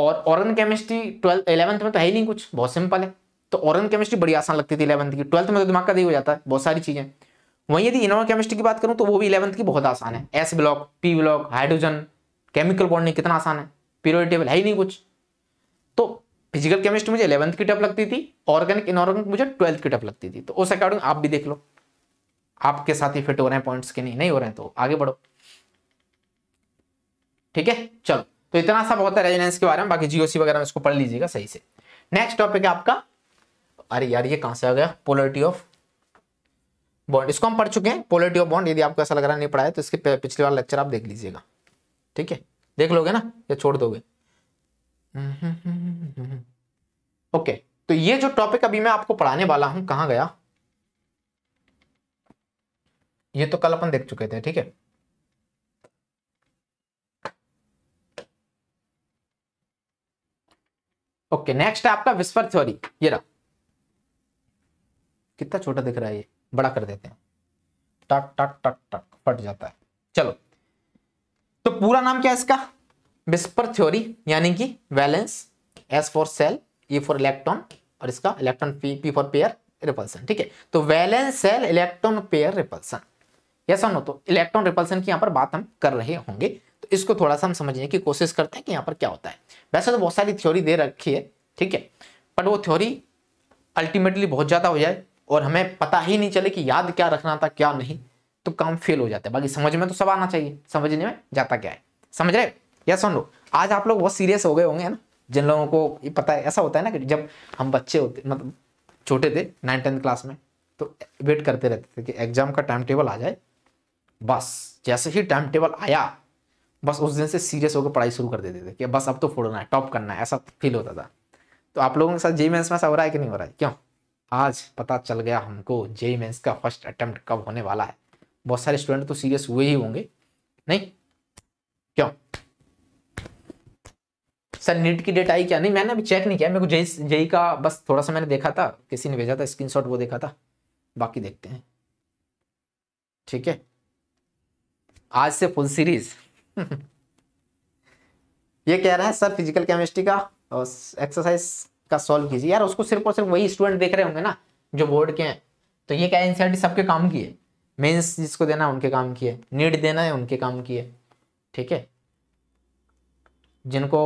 [SPEAKER 1] और औरन केमिस्ट्री ट्वेल्थ इलेवंथ में तो है ही नहीं कुछ बहुत सिंपल है तो औरन केमिस्ट्री बड़ी आसान लगती थी इलेवंथ की ट्वेल्थ में तो दिमाग का दी हो जाता है बहुत सारी चीज़ें वहीं यदि इनोवा केमिस्ट्री की बात करूं तो वो भी इलेवंथ की बहुत आसान है S block P block hydrogen chemical bonding कितना आसान है पीरियड टेबल है ही नहीं कुछ तो फिजिकल केमिस्ट्री मुझे इलेवंथ की टफ लगती थी ऑर्गेनिक इनऑर्गेनिक मुझे ट्वेल्थ की टफ लगती थी तो उस अकॉर्डिंग आप भी देख लो आपके साथ ही फिट हो रहे हैं पॉइंट्स के नहीं नहीं हो रहे हैं तो आगे बढ़ो ठीक है चलो तो इतना सा बहुत है रेजोनेंस के बारे में बाकी जीओसी वगैरह में इसको पढ़ लीजिएगा सही से नेक्स्ट टॉपिक है आपका अरे यार ये कहां से आ गया पोलरिटी ऑफ बॉन्ड इसको हम पढ़ चुके हैं पोलिटी ऑफ बॉन्ड यदि आपको ऐसा लग रहा है नहीं पढ़ाया तो इसके पिछले वाला लेक्चर आप देख लीजिएगा ठीक है देख लोगे ना या छोड़ दोगे ओके तो ये जो टॉपिक अभी मैं आपको पढ़ाने वाला हूं कहां गया ये तो कल अपन देख चुके थे ठीक है ओके नेक्स्ट है आपका विस्फर थ्योरी ये रहा कितना छोटा दिख रहा है ये बड़ा कर देते हैं टक टक टक टक फट जाता है चलो तो पूरा नाम क्या है इसका विस्पर थ्योरी यानी कि valence S for shell E for electron और इसका electron P P for pair repulsion ठीक है तो valence shell electron pair repulsion yes no तो इलेक्ट्रॉन रिपल्सन की यहाँ पर बात हम कर रहे होंगे तो इसको थोड़ा सा हम समझने की कोशिश करते हैं कि यहाँ पर क्या होता है वैसे तो बहुत सारी थ्योरी दे रखी है ठीक है बट वो थ्योरी अल्टीमेटली बहुत ज़्यादा हो जाए और हमें पता ही नहीं चले कि याद क्या रखना था क्या नहीं तो काम फेल हो जाता है बाकी समझ में तो सब आना चाहिए समझने में जाता क्या है समझ रहे या सुन लो आज आप लोग बहुत सीरियस हो गए होंगे ना जिन लोगों को ये पता है ऐसा होता है ना कि जब हम बच्चे होते मतलब छोटे थे नाइन टेंथ क्लास में तो वेट करते रहते थे कि एग्जाम का टाइम टेबल आ जाए बस जैसे ही टाइम टेबल आया बस उस दिन से सीरियस होकर पढ़ाई शुरू कर देते थे कि बस अब तो फोड़ना है टॉप करना है ऐसा फील होता था तो आप लोगों के साथ जी में ऐसा हो रहा है कि नहीं हो रहा है क्यों आज पता चल गया हमको जेई मेन्स का फर्स्ट अटेम्प्ट कब होने वाला है बहुत सारे स्टूडेंट तो सीरियस हुए ही होंगे नहीं क्यों सर नीट की डेट आई क्या नहीं मैंने अभी चेक नहीं किया मेरे को जेई जेई का बस थोड़ा सा मैंने देखा था किसी ने भेजा था स्क्रीनशॉट वो देखा था बाकी देखते हैं ठीक है आज से फुल सीरीज ये कह रहा है सर फिजिकल केमिस्ट्री का एक्सरसाइज का सॉल्व कीजिए यार उसको सिर्फ और सिर्फ वही स्टूडेंट देख रहे होंगे ना जो बोर्ड के हैं तो ये क्या एन सबके काम की है मेन्स जिसको देना है उनके काम की है नीट देना है उनके काम की है ठीक है जिनको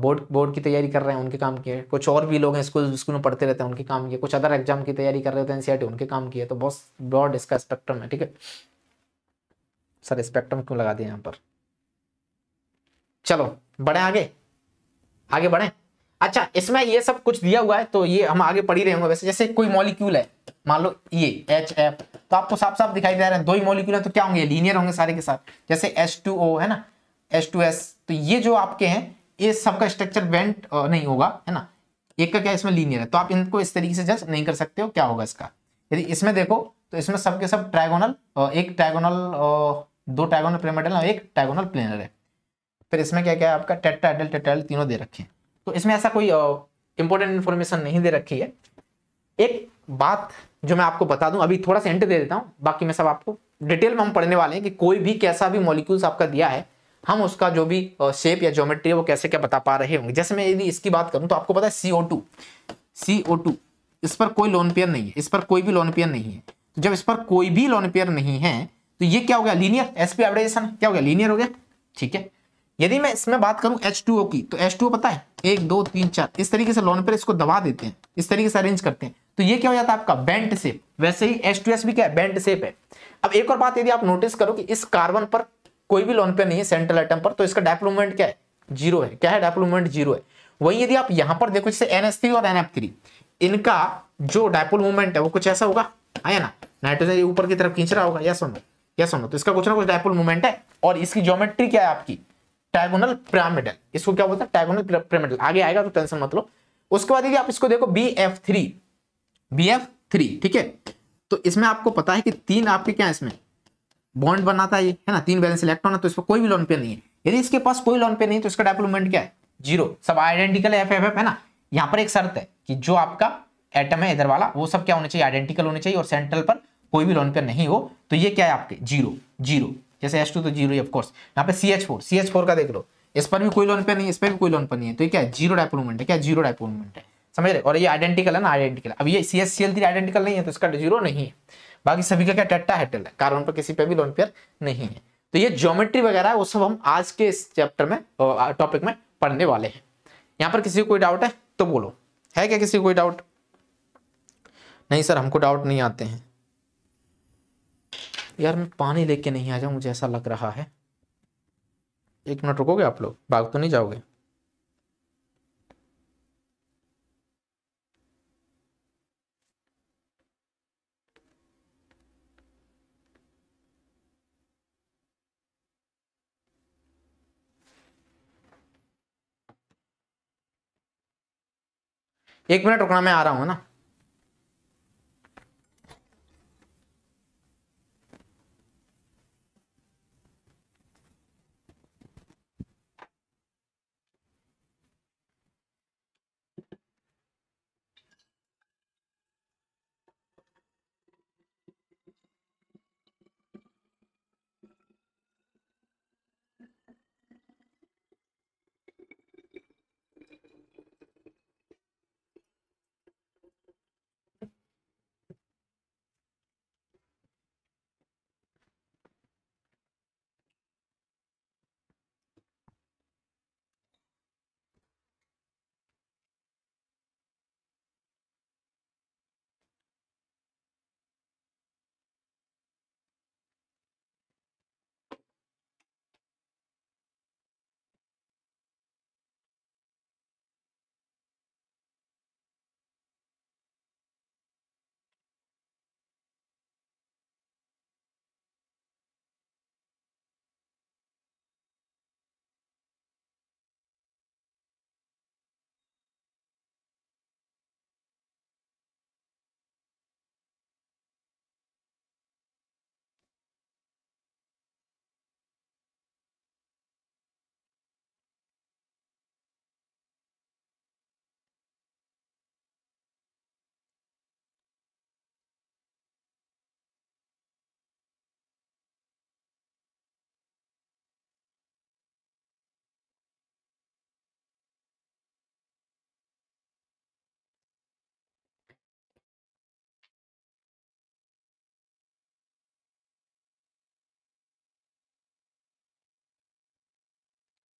[SPEAKER 1] बोर्ड बोर्ड की तैयारी कर रहे हैं उनके काम की है कुछ और भी लोग हैं स्कूल स्कूल में पढ़ते रहते हैं उनके काम की कुछ अदर एग्जाम की तैयारी कर रहे होते हैं एनसीआरटी उनके काम की है तो बहुत ब्रॉड इसका स्पेक्ट्रम है ठीक है सर स्पेक्ट्रम क्यों लगा दिया यहाँ पर चलो बढ़े आगे आगे बढ़े अच्छा इसमें ये सब कुछ दिया हुआ है तो ये हम आगे पढ़ ही रहे होंगे वैसे जैसे कोई मॉलिक्यूल है मान लो ये एच एफ तो आपको साफ साफ दिखाई दे रहा है दो ही मॉलिक्यूल है तो क्या होंगे लीनियर होंगे सारे के साथ जैसे एस टू ओ है ना एस टू एस तो ये जो आपके हैं ये सबका स्ट्रक्चर बेंट नहीं होगा है ना एक का क्या इसमें लीनियर है तो आप इनको इस तरीके से जज नहीं कर सकते हो क्या होगा इसका यदि इसमें देखो तो इसमें सबके सब ट्राइगोनल एक ट्राइगोनल दो ट्राइगोनल प्रेमेडल एक ट्राइगोनल प्लेनर है फिर इसमें क्या क्या है आपका टेट्राइडल टेट्राइडल तीनों दे रखे हैं तो इसमें ऐसा कोई इंपॉर्टेंट इन्फॉर्मेशन नहीं दे रखी है एक बात जो मैं आपको बता दूं अभी थोड़ा सा एंट्री दे देता हूं बाकी मैं सब आपको डिटेल में हम पढ़ने वाले हैं कि कोई भी कैसा भी मॉलिक्यूल्स आपका दिया है हम उसका जो भी शेप या ज्योमेट्री है वो कैसे क्या बता पा रहे होंगे जैसे मैं यदि इसकी बात करूं तो आपको पता है सीओ टू सीओ टू इस पर कोई लोन पेयर नहीं है इस पर कोई भी लोन पेयर नहीं है तो जब इस पर कोई भी लोन पेयर नहीं है तो ये क्या हो गया लीनियर एसपी एवरेजेशन क्या हो गया लीनियर हो गया ठीक है यदि मैं इसमें बात करूं H2O की तो H2O पता है एक दो तीन चार इस तरीके से लोन पर इसको दबा देते हैं इस तरीके से अरेंज करते हैं तो ये क्या हो जाता है आपका बेंट सेप वैसे ही H2S भी क्या है बेंट सेप है अब एक और बात यदि आप नोटिस करो कि इस कार्बन पर कोई भी लोन पे नहीं है सेंट्रल आइटम पर तो इसका डेप्लोमेंट क्या है जीरो है क्या है डेप्लोमेंट जीरो है वही यदि आप यहां पर देखो जैसे एनएस और एन इनका जो डायपोल मूवमेंट है वो कुछ ऐसा होगा आया ना नाइट्रोजन ऊपर की तरफ खींच रहा होगा या सुनो या सुनो तो इसका कुछ ना कुछ डायपोल मूवमेंट है और इसकी ज्योमेट्री क्या है आपकी डायगोनल पिरामिडल इसको क्या बोलते हैं डायगोनल पिरामिडल आगे आएगा तो टेंशन मत लो उसके बाद यदि आप इसको देखो B F three B F three ठीक है तो इसमें आपको पता है कि तीन आपके क्या है इसमें बॉन्ड बनाता है ये है ना तीन बैलेंस इलेक्ट्रॉन है तो इसमें कोई भी लोन पे नहीं है यदि इसके पास कोई लोन पे नहीं तो इसका डेवलपमेंट क्या है जीरो सब आइडेंटिकल एफ एफ एफ है ना यहाँ पर एक शर्त है कि जो आपका एटम है इधर वाला वो सब क्या होने चाहिए आइडेंटिकल होने चाहिए और सेंट्रल पर कोई भी लोन पे नहीं हो तो ये क्या है आपके जीरो जीरो जैसे एस टू तो जीरो ऑफकोर्स यहाँ पे C H four C H four का देख लो इस पर भी कोई लोन पे नहीं इस पर भी कोई लोन पर नहीं है तो ये क्या जीरो डाइपोल है क्या जीरो डाइपोल है समझ रहे और ये आइडेंटिकल है ना आइडेंटिकल अब ये C S C L three identical नहीं है तो इसका जीरो नहीं है बाकी सभी का क्या टट्टा हेटल है कार्बन पर किसी पे भी लोन पेयर नहीं है तो ये ज्योमेट्री वगैरह वो सब हम आज के इस चैप्टर में टॉपिक में पढ़ने वाले हैं यहाँ पर किसी को कोई डाउट है तो बोलो है क्या किसी को कोई डाउट नहीं सर हमको डाउट नहीं आते हैं यार मैं पानी लेके नहीं आ जाऊँ मुझे ऐसा लग रहा है एक मिनट रुकोगे आप लोग भाग तो नहीं जाओगे एक मिनट रुकना मैं आ रहा हूं ना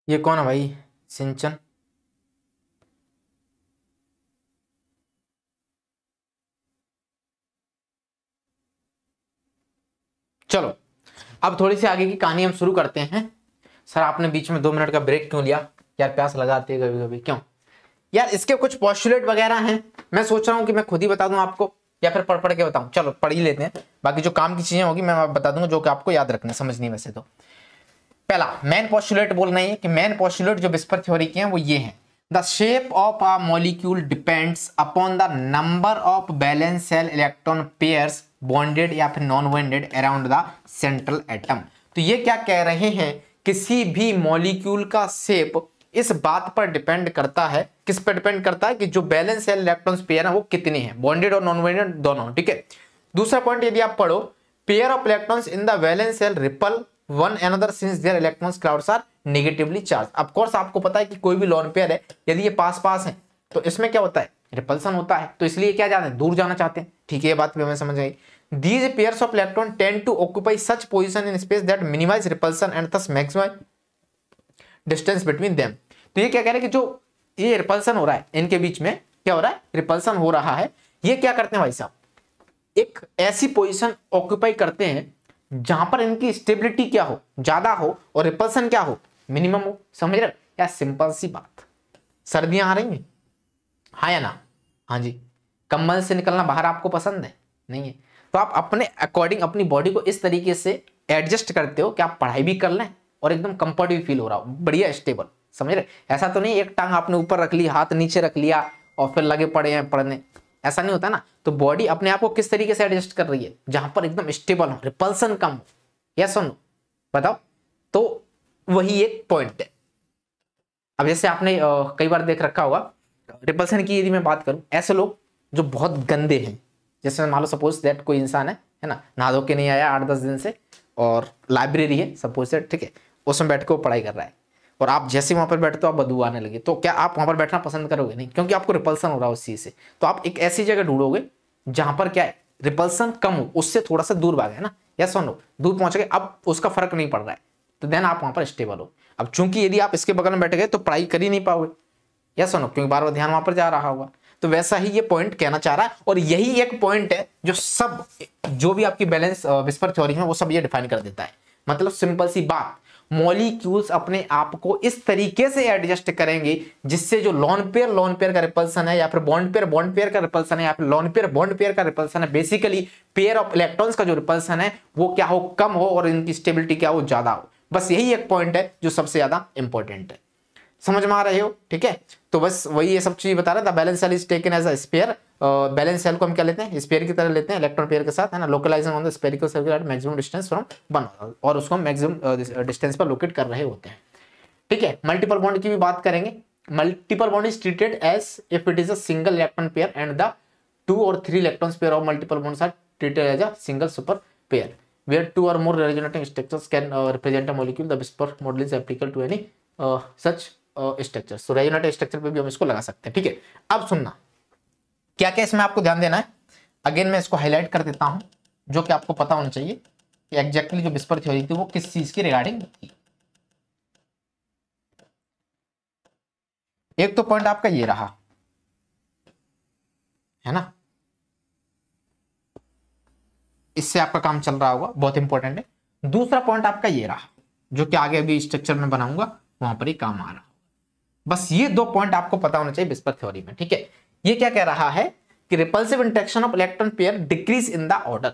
[SPEAKER 1] ये कौन है भाई सिंचन चलो अब थोड़ी सी आगे की कहानी हम शुरू करते हैं सर आपने बीच में दो मिनट का ब्रेक क्यों लिया यार प्यास लगाती है कभी कभी क्यों यार इसके कुछ पॉस्टुलेट वगैरह हैं मैं सोच रहा हूँ कि मैं खुद ही बता दूं आपको या फिर पढ़ पढ़ के बताऊं चलो पढ़ ही लेते हैं बाकी जो काम की चीज़ें होगी मैं बता दूंगा जो कि आपको याद रखना समझनी वैसे तो पहला मेन पॉस्टुलेट बोलना है कि मेन पॉस्टुलेट जो विस्पर थ्योरी के हैं वो ये हैं the shape of a molecule depends upon the number of valence shell electron pair bonded या फिर non bonded around the central atom तो ये क्या कह रहे हैं किसी भी मॉलिक्यूल का शेप इस बात पर डिपेंड करता है किस पर डिपेंड करता है कि जो बैलेंस सेल इलेक्ट्रॉन पेयर है वो कितनी है बॉन्डेड और नॉन बॉन्डेड दोनों ठीक है दूसरा पॉइंट यदि आप पढ़ो pair of electron in the valence shell repel one another since their electrons clouds are negatively charge of course आपको पता है कि कोई भी लोन पेयर है यदि ये पास पास है तो इसमें क्या होता है रिपल्सन होता है तो इसलिए क्या जाते हैं दूर जाना चाहते हैं ठीक है ये बात भी हमें समझ आई these pairs of electron tend to occupy such position in space that minimize repulsion and thus maximum distance between them तो ये क्या कह रहे हैं कि जो ये रिपल्सन हो रहा है इनके बीच में क्या हो रहा है रिपल्सन हो रहा है ये क्या करते हैं भाई साहब एक ऐसी पोजिशन ऑक्यूपाई करते हैं जहां पर इनकी स्टेबिलिटी क्या हो ज्यादा हो और रिपल्सन क्या हो मिनिमम हो समझ रहे या सिंपल सी बात सर्दियां आ रही हैं हाँ या ना हाँ जी कम्बल से निकलना बाहर आपको पसंद है नहीं है तो आप अपने अकॉर्डिंग अपनी बॉडी को इस तरीके से एडजस्ट करते हो कि आप पढ़ाई भी कर लें और एकदम कंफर्ट भी फील हो रहा हो बढ़िया स्टेबल समझ रहे ऐसा तो नहीं एक टांग आपने ऊपर रख ली हाथ नीचे रख लिया और फिर लगे पड़े हैं पढ़ने ऐसा नहीं होता ना तो बॉडी अपने आप को किस तरीके से एडजस्ट कर रही है जहां पर एकदम स्टेबल हो रिपल्सन कम हो या सुनो बताओ तो वही एक पॉइंट है अब जैसे आपने कई बार देख रखा होगा रिपल्सन की यदि मैं बात करूं ऐसे लोग जो बहुत गंदे हैं जैसे मान लो सपोज दैट कोई इंसान है है ना नहा धो के नहीं आया आठ दस दिन से और लाइब्रेरी है सपोज दैट ठीक है उसमें बैठ के वो पढ़ाई कर रहा है और आप जैसे वहां पर बैठते हो आप बदबू आने लगे तो क्या आप वहां पर बैठना पसंद करोगे नहीं क्योंकि आपको रिपल्सन हो रहा है उस चीज़ से तो आप एक ऐसी जगह ढूंढोगे जहां पर क्या है रिपल्सन कम हो उससे थोड़ा सा दूर भागे है ना या सुनो दूर पहुंच गए अब उसका फर्क नहीं पड़ रहा है तो देन आप वहां पर स्टेबल हो अब चूंकि यदि आप इसके बगल में बैठ गए तो पढ़ाई कर ही नहीं पाओगे या सुनो क्योंकि बार बार ध्यान वहां पर जा रहा होगा तो वैसा ही ये पॉइंट कहना चाह रहा है और यही एक पॉइंट है जो सब जो भी आपकी बैलेंस विस्पर थ्योरी है वो सब ये डिफाइन कर देता है मतलब सिंपल सी बात मॉलिक्यूल्स अपने आप को इस तरीके से एडजस्ट करेंगे जिससे जो लॉन पेयर लॉन पेयर का रिपल्सन है या फिर बॉन्ड पेयर बॉन्ड पेयर का रिपल्सन है या फिर लॉन पेयर बॉन्ड पेयर का रिपल्सन है बेसिकली पेयर ऑफ इलेक्ट्रॉन्स का जो रिपल्सन है वो क्या हो कम हो और इनकी स्टेबिलिटी क्या हो ज्यादा हो बस यही एक पॉइंट है जो सबसे ज्यादा इंपॉर्टेंट है समझ में आ रहे हो ठीक है तो बस वही ये सब चीज बता रहा था valence shell is taken as a sphere valence shell को हम क्या लेते हैं स्पेयर की तरह लेते हैं इलेक्ट्रॉन पेयर के साथ है ना localization on the spherical circle at maximum distance from one और उसको मैक्सिमम डिस्टेंस पर लोकेट कर रहे होते हैं ठीक है मल्टीपल बॉन्ड की भी बात करेंगे multiple bond is treated as if it is a single electron pair and the two or three electron pair of multiple bonds are treated as a single super pair where two or more resonating structures can represent a molecule the VSEPR model is applicable to any such structure so resonating structure पे भी हम इसको लगा सकते हैं ठीक है अब सुनना क्या क्या इसमें आपको ध्यान देना है अगेन मैं इसको हाईलाइट कर देता हूं जो कि आपको पता होना चाहिए कि एग्जैक्टली जो विस्पर थ्योरी थी वो किस चीज की रिगार्डिंग थी एक तो पॉइंट आपका ये रहा है ना इससे आपका काम चल रहा होगा बहुत इंपॉर्टेंट है दूसरा पॉइंट आपका ये रहा जो कि आगे अभी स्ट्रक्चर में बनाऊंगा वहां पर ही काम आ रहा होगा बस ये दो पॉइंट आपको पता होना चाहिए बिस्पर थ्योरी में ठीक है ये क्या कह रहा है कि repulsive interaction of electron pair decrease in the order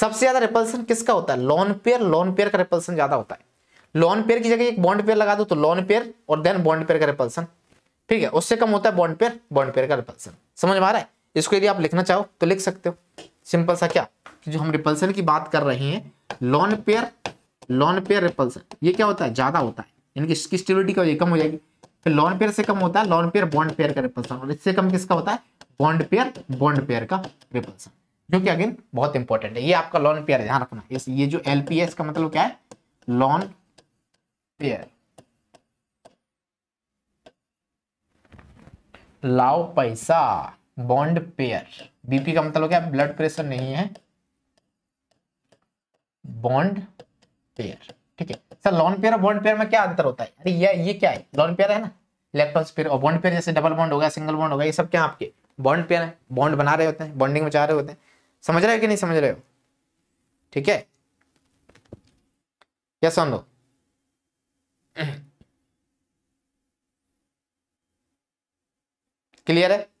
[SPEAKER 1] सबसे ज्यादा रिपल्सन किसका होता है लॉन पेयर लॉन पेयर का रिपल्सन ज्यादा होता है लॉन पेयर की जगह एक बॉन्ड पेयर लगा दो तो लॉन पेयर और देन बॉन्ड पेयर का रिपल्सन ठीक है उससे कम होता है बॉन्ड पेयर बॉन्ड पेयर का रिपल्सन समझ में आ रहा है इसको यदि आप लिखना चाहो तो लिख सकते हो सिंपल सा क्या कि जो हम रिपल्सन की बात कर रहे हैं lone pair lone pair repulsion ये क्या होता है ज्यादा होता है यानी कि इसकी स्टेबिलिटी का ये कम हो जाएगी फिर लॉन पेयर से कम होता है लॉन पेयर बॉन्ड पेयर का रिपल्सन और इससे कम किसका होता है बॉन्ड पेयर बॉन्ड पेयर का रिपल्सन जो कि अगेन बहुत इंपॉर्टेंट है ये आपका लॉन पेयर ध्यान रखना इस ये जो एल पी है इसका मतलब क्या है लॉन पेयर लाओ पैसा बॉन्ड पेयर बीपी का मतलब क्या है ब्लड प्रेशर मतलब नहीं है बॉन्ड पेयर ठीक है सर लॉन पेयर और बॉन्ड पेयर में क्या अंतर होता है अरे ये ये क्या है लॉन पेयर है ना इलेक्ट्रॉन पेयर और बॉन्ड पेयर जैसे डबल बॉन्ड होगा सिंगल बॉन्ड होगा ये सब क्या आपके बॉन्ड पेयर है बॉन्ड बना रहे होते हैं बॉन्डिंग में चाह रहे होते हैं समझ रहे हो कि नहीं समझ रहे हो ठीक है क्या सुन लो क्लियर है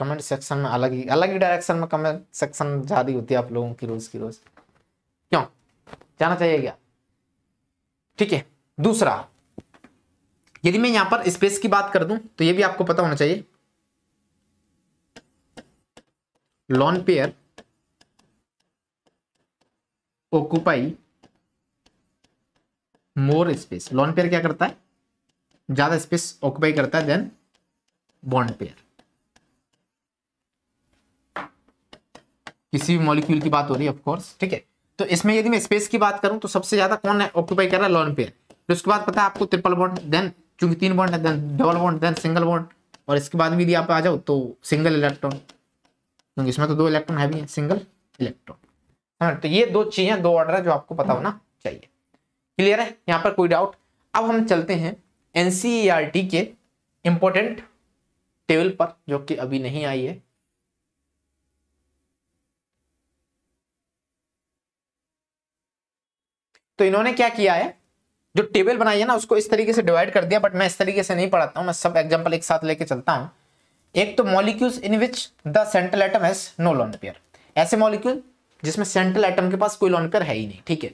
[SPEAKER 1] कमेंट सेक्शन में अलग ही अलग ही डायरेक्शन में कमेंट सेक्शन ज़्यादा होती है आप लोगों की रोज़ की रोज़ क्यों जाना चाहिए क्या ठीक है दूसरा यदि मैं यहां पर स्पेस की बात कर दूं तो ये भी आपको पता होना चाहिए lone pair occupy more space lone pair क्या करता है ज्यादा स्पेस ऑक्यूपाई करता है देन बॉन्ड पेयर किसी भी मॉलिक्यूल की बात हो रही है ऑफकोर्स ठीक है तो इसमें यदि मैं स्पेस की बात करूं तो सबसे ज्यादा कौन ऑक्यूपाई कर रहा है लॉन पेयर फिर उसके बाद पता है आपको ट्रिपल बॉन्ड देन चूंकि तीन बॉन्ड है then double bond then single bond और इसके बाद भी यदि आप आ जाओ तो सिंगल इलेक्ट्रॉन क्योंकि इसमें तो दो इलेक्ट्रॉन है भी है सिंगल इलेक्ट्रॉन हाँ तो ये दो चीजें दो ऑर्डर है जो आपको पता होना चाहिए क्लियर है यहाँ पर कोई डाउट अब हम चलते हैं एनसीईआरटी e के इम्पोर्टेंट टेबल पर जो कि अभी नहीं आई है तो इन्होंने क्या किया है जो टेबल बनाई है ना उसको इस तरीके से डिवाइड कर दिया बट मैं इस तरीके से नहीं पढ़ाता हूँ मैं सब एग्जाम्पल एक साथ लेके चलता हूँ एक तो molecules in which the central atom has no lone pair ऐसे मॉलिक्यूल जिसमें सेंट्रल एटम के पास कोई लॉन्ड पेयर है ही नहीं ठीक है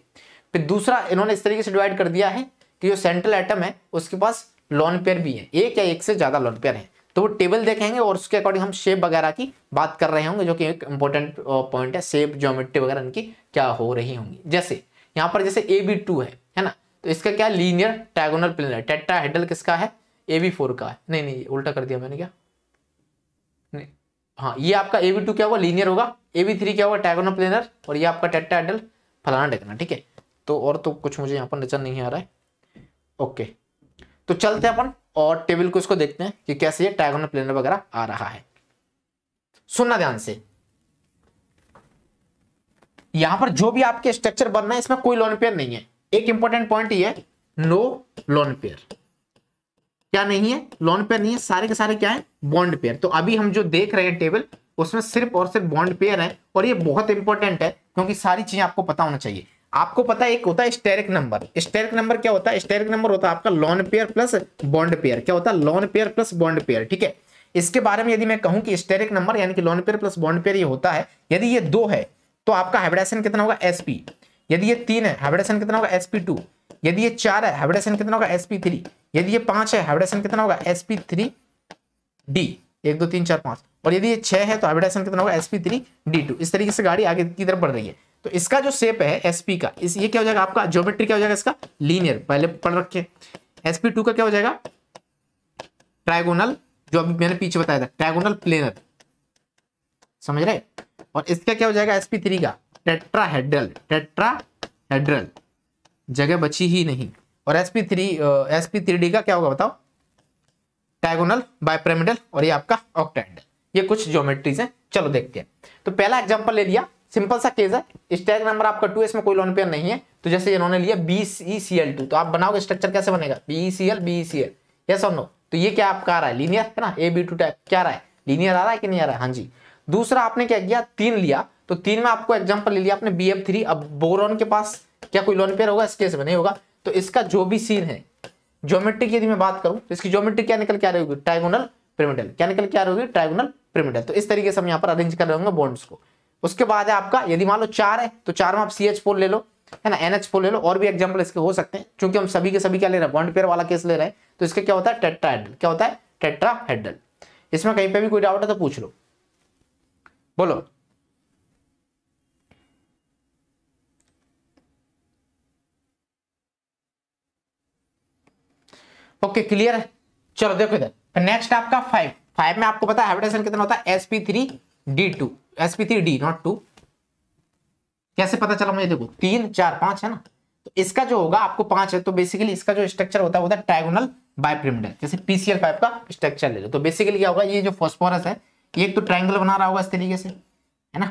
[SPEAKER 1] फिर दूसरा इन्होंने इस तरीके से डिवाइड कर दिया है कि जो सेंट्रल एटम है उसके पास लॉन्ड पेयर भी है एक या एक से ज़्यादा लॉन्ड पेयर है तो वो टेबल देखेंगे और उसके अकॉर्डिंग हम शेप वगैरह की बात कर रहे होंगे जो कि एक इंपॉर्टेंट पॉइंट है शेप ज्योमेट्री वगैरह इनकी क्या हो रही होंगी जैसे यहाँ पर जैसे ए बी टू है ना तो इसका क्या लीनियर डायगोनल प्लेन है टेट्रा हेडल किसका है ए बी फोर का है नहीं नहीं उल्टा कर दिया मैंने क्या हाँ ये आपका ए बी टू क्या होगा लीनियर होगा ए बी थ्री क्या होगा टैगोनल प्लेनर और ये आपका टेट्रा हेडल फलाना डेकना ठीक है तो और तो कुछ मुझे यहाँ पर नजर नहीं आ रहा है ओके तो चलते हैं अपन और टेबल को इसको देखते हैं कि कैसे ये टैगोनल प्लेनर वगैरह आ रहा है सुनना ध्यान से यहां पर जो भी आपके स्ट्रक्चर बनना है इसमें कोई लोन पेयर नहीं है एक इंपॉर्टेंट पॉइंट ये नो लोन पेयर क्या नहीं है लोन पेयर नहीं है सारे के सारे क्या है बॉन्ड पेयर तो अभी हम जो देख रहे हैं टेबल उसमें सिर्फ और सिर्फ बॉन्ड पेयर है और ये बहुत इंपॉर्टेंट है क्योंकि सारी चीजें आपको पता होना चाहिए आपको पता है एक होता है स्टेरिक नंबर स्टेरिक नंबर क्या होता है स्टेरिक नंबर होता है आपका lone pair plus bond pair क्या होता है lone pair plus bond pair ठीक है इसके बारे में यदि मैं कहूं कि स्टेरिक नंबर यानी कि lone pair plus bond pair ये होता है यदि ये दो है तो आपका हाइब्रिडाइजेशन कितना होगा sp यदि ये तीन है हाइब्रिडेशन कितना होगा sp2 यदि ये चार है हाइब्रिडेशन कितना होगा sp3 यदि ये पांच है हाइब्रिडेशन कितना होगा एसपी थ्री एक दो तीन चार पांच और यदि ये छह है तो हाइब्रिडेशन कितना होगा एसपी थ्री इस तरीके से गाड़ी आगे की तरफ बढ़ रही है तो इसका जो शेप है sp का इस ये क्या हो जाएगा आपका ज्योमेट्री क्या हो जाएगा इसका लीनियर पहले पढ़ रखे sp2 का क्या हो जाएगा ट्राइगोनल जो अभी मैंने पीछे बताया था ट्राइगोनल प्लेनर समझ रहे और इसका क्या हो जाएगा एसपी थ्री का टेट्राहेड्रल टेट्राहेड्रल जगह बची ही नहीं और SP three SP three D का क्या होगा बताओ डायगोनल बायप्रेमिडल और ये आपका ऑक्टाहेड्रल ये कुछ ज्योमेट्रीज हैं चलो देखते हैं तो पहला एग्जांपल ले लिया सिंपल सा केस है स्टैक नंबर आपका टू इसमें कोई लोन पेयर नहीं है तो जैसे इन्होंने लिया B C C L two तो आप बनाओगे स्ट्रक्चर कैसे बनेगा B C L B C L yes और नो तो ये क्या आपका आ रहा है लीनियर है ना ए बी टू टाइप क्या आ रहा है लीनियर आ रहा है कि नहीं आ रहा है हाँ जी दूसरा आपने क्या किया तीन लिया तो तीन में आपको एग्जाम्पल ले लिया आपने बी एफ थ्री अब बोरॉन के पास क्या कोई लोन पेयर होगा इस केस में नहीं होगा तो इसका जो भी सीन है ज्योमेट्रिक की यदि मैं बात करूं तो इसकी ज्योमेट्रिक क्या निकल क्या रहेगी ट्राइगोनल प्रिमिटल क्या निकल क्या रहेगी ट्राइगोनल प्रिमिटल तो इस तरीके से हम यहाँ पर अरेंज कर रहे होंगे बॉन्ड्स को उसके बाद है आपका यदि मान लो चार है तो चार में आप सी एच फोर ले लो है ना एन एच फोर ले लो और भी एग्जाम्पल इसके हो सकते हैं क्योंकि हम सभी के सभी क्या ले रहे हैं बॉन्ड पेयर वाला केस ले रहे हैं तो इसका क्या होता है टेट्राहेड्रल क्या होता है टेट्राहेड्रल इसमें कहीं पे भी कोई डाउट है तो पूछ लो बोलो ओके क्लियर है चलो देखो इधर नेक्स्ट आपका फाइव फाइव में आपको पता है कितना होता है SP three D two SP three D not two कैसे पता चला मुझे देखो तीन चार पांच है ना तो इसका जो होगा आपको पांच है तो बेसिकली इसका जो स्ट्रक्चर होता है होता है ट्राइगोनल बायप्रिमिडल जैसे पीसीएल फाइव का स्ट्रक्चर ले लो तो बेसिकली क्या होगा ये जो फॉस्फोरस है ये एक तो ट्राइंगल बना रहा होगा इस तरीके से है ना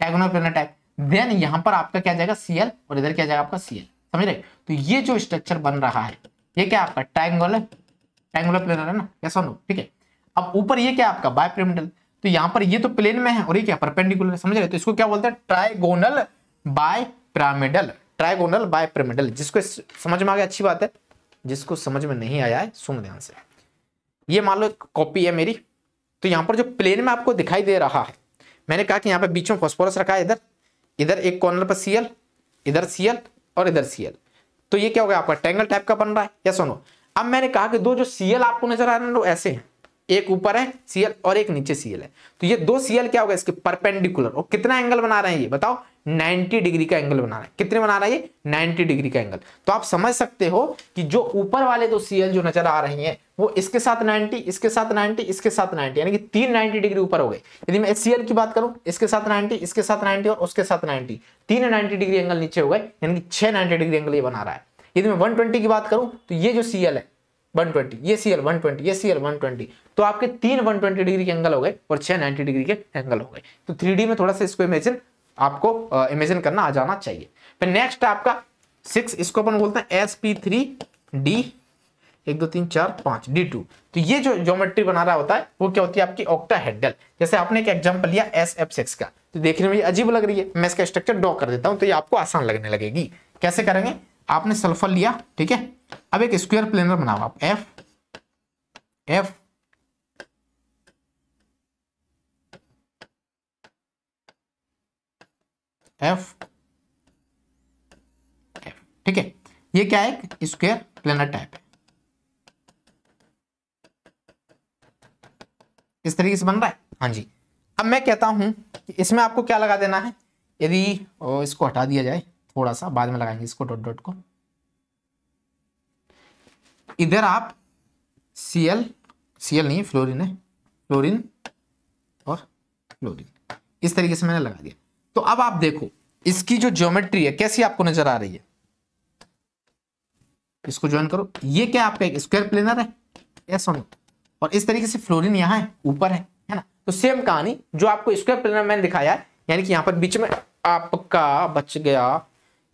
[SPEAKER 1] डायगोनल प्लेनर टाइप देन यहां पर आपका क्या जाएगा सीएल और इधर क्या जाएगा आपका सीएल समझ रहे तो ये जो स्ट्रक्चर बन रहा है ये क्या आपका ट्राइंगल है ट्राइंगुलर प्लेनर है ना कैसा नो ठीक है अब ऊपर ये क्या आपका बायपिरामिडल तो यहां पर ये तो प्लेन में है और ये क्या परपेंडिकुलर समझ रहे तो इसको क्या बोलते हैं trigonal bye pyramidal trigonal bye pyramidal जिसको समझ में आ गया अच्छी बात है जिसको समझ में नहीं आया है सुन ध्यान से ये मान लो कॉपी है मेरी तो यहां पर जो प्लेन में आपको दिखाई दे रहा है मैंने कहा कि यहां पर बीच में फॉस्फोरस रखा है इधर इधर एक कॉर्नर पर सीएल इधर सीएल और इधर सीएल तो ये क्या हो गया आपका ट्रेंगल टाइप का बन रहा है या सुनो अब मैंने कहा कि दो जो सीएल आपको नजर आ रहे हैं वो ऐसे हैं एक ऊपर है सीएल और एक नीचे सीएल है तो ये दो सीएल क्या होगा इसके परपेंडिकुलर और कितना एंगल बना रहे हैं ये बताओ 90 डिग्री का एंगल बना रहा है कितने बना रहा है ये 90 डिग्री का एंगल तो आप समझ सकते हो कि जो ऊपर वाले दो सीएल जो नजर आ रही हैं वो इसके साथ 90 इसके साथ 90 इसके साथ 90 यानी कि तीन 90 डिग्री ऊपर हो गए यदि मैं एच की बात करूं इसके साथ 90 इसके साथ 90 और उसके साथ 90 तीन 90 डिग्री एंगल नीचे हो गए यानी कि छह 90 डिग्री एंगल ये बना रहा है यदि मैं 120 की बात करूं तो ये जो सी है 120 ये सी 120 ये सी 120 तो आपके तीन 120 डिग्री के एंगल हो गए और छह 90 डिग्री के एंगल हो गए तो थ्री में थोड़ा सा इसको इमेजिन आपको इमेजिन करना आ जाना चाहिए फिर नेक्स्ट आपका सिक्स इसको अपन बोलते हैं एस पी थ्री डी एक दो तीन चार पांच डी टू तो ये जो ज्योमेट्री बना रहा होता है वो क्या होती है आपकी ऑक्टा हेडल जैसे आपने एक एग्जाम्पल लिया एस एफ सिक्स का तो देखने में अजीब लग रही है मैं इसका स्ट्रक्चर ड्रॉ कर देता हूँ तो ये आपको आसान लगने लगेगी कैसे करेंगे आपने सल्फर लिया ठीक है अब एक स्क्वेयर प्लेनर बनाओ आप एफ एफ एफ एफ ठीक है ये क्या है स्क्वायर प्लेनर टाइप है किस तरीके से बन रहा है हाँ जी अब मैं कहता हूँ कि इसमें आपको क्या लगा देना है यदि इसको हटा दिया जाए थोड़ा सा बाद में लगाएंगे इसको डॉट डॉट को इधर आप सी एल सी एल नहीं फ्लोरिन है फ्लोरिन और फ्लोरिन इस तरीके से मैंने लगा दिया तो अब आप देखो इसकी जो ज्योमेट्री है कैसी आपको नजर आ रही है इसको ज्वाइन करो ये क्या आपका एक स्क्वायर प्लेनर है ऐसा नहीं और इस तरीके से फ्लोरिन यहाँ है ऊपर है है ना तो सेम कहानी जो आपको स्क्वायर प्लेनर मैंने दिखाया है यानी कि यहाँ पर बीच में आपका बच गया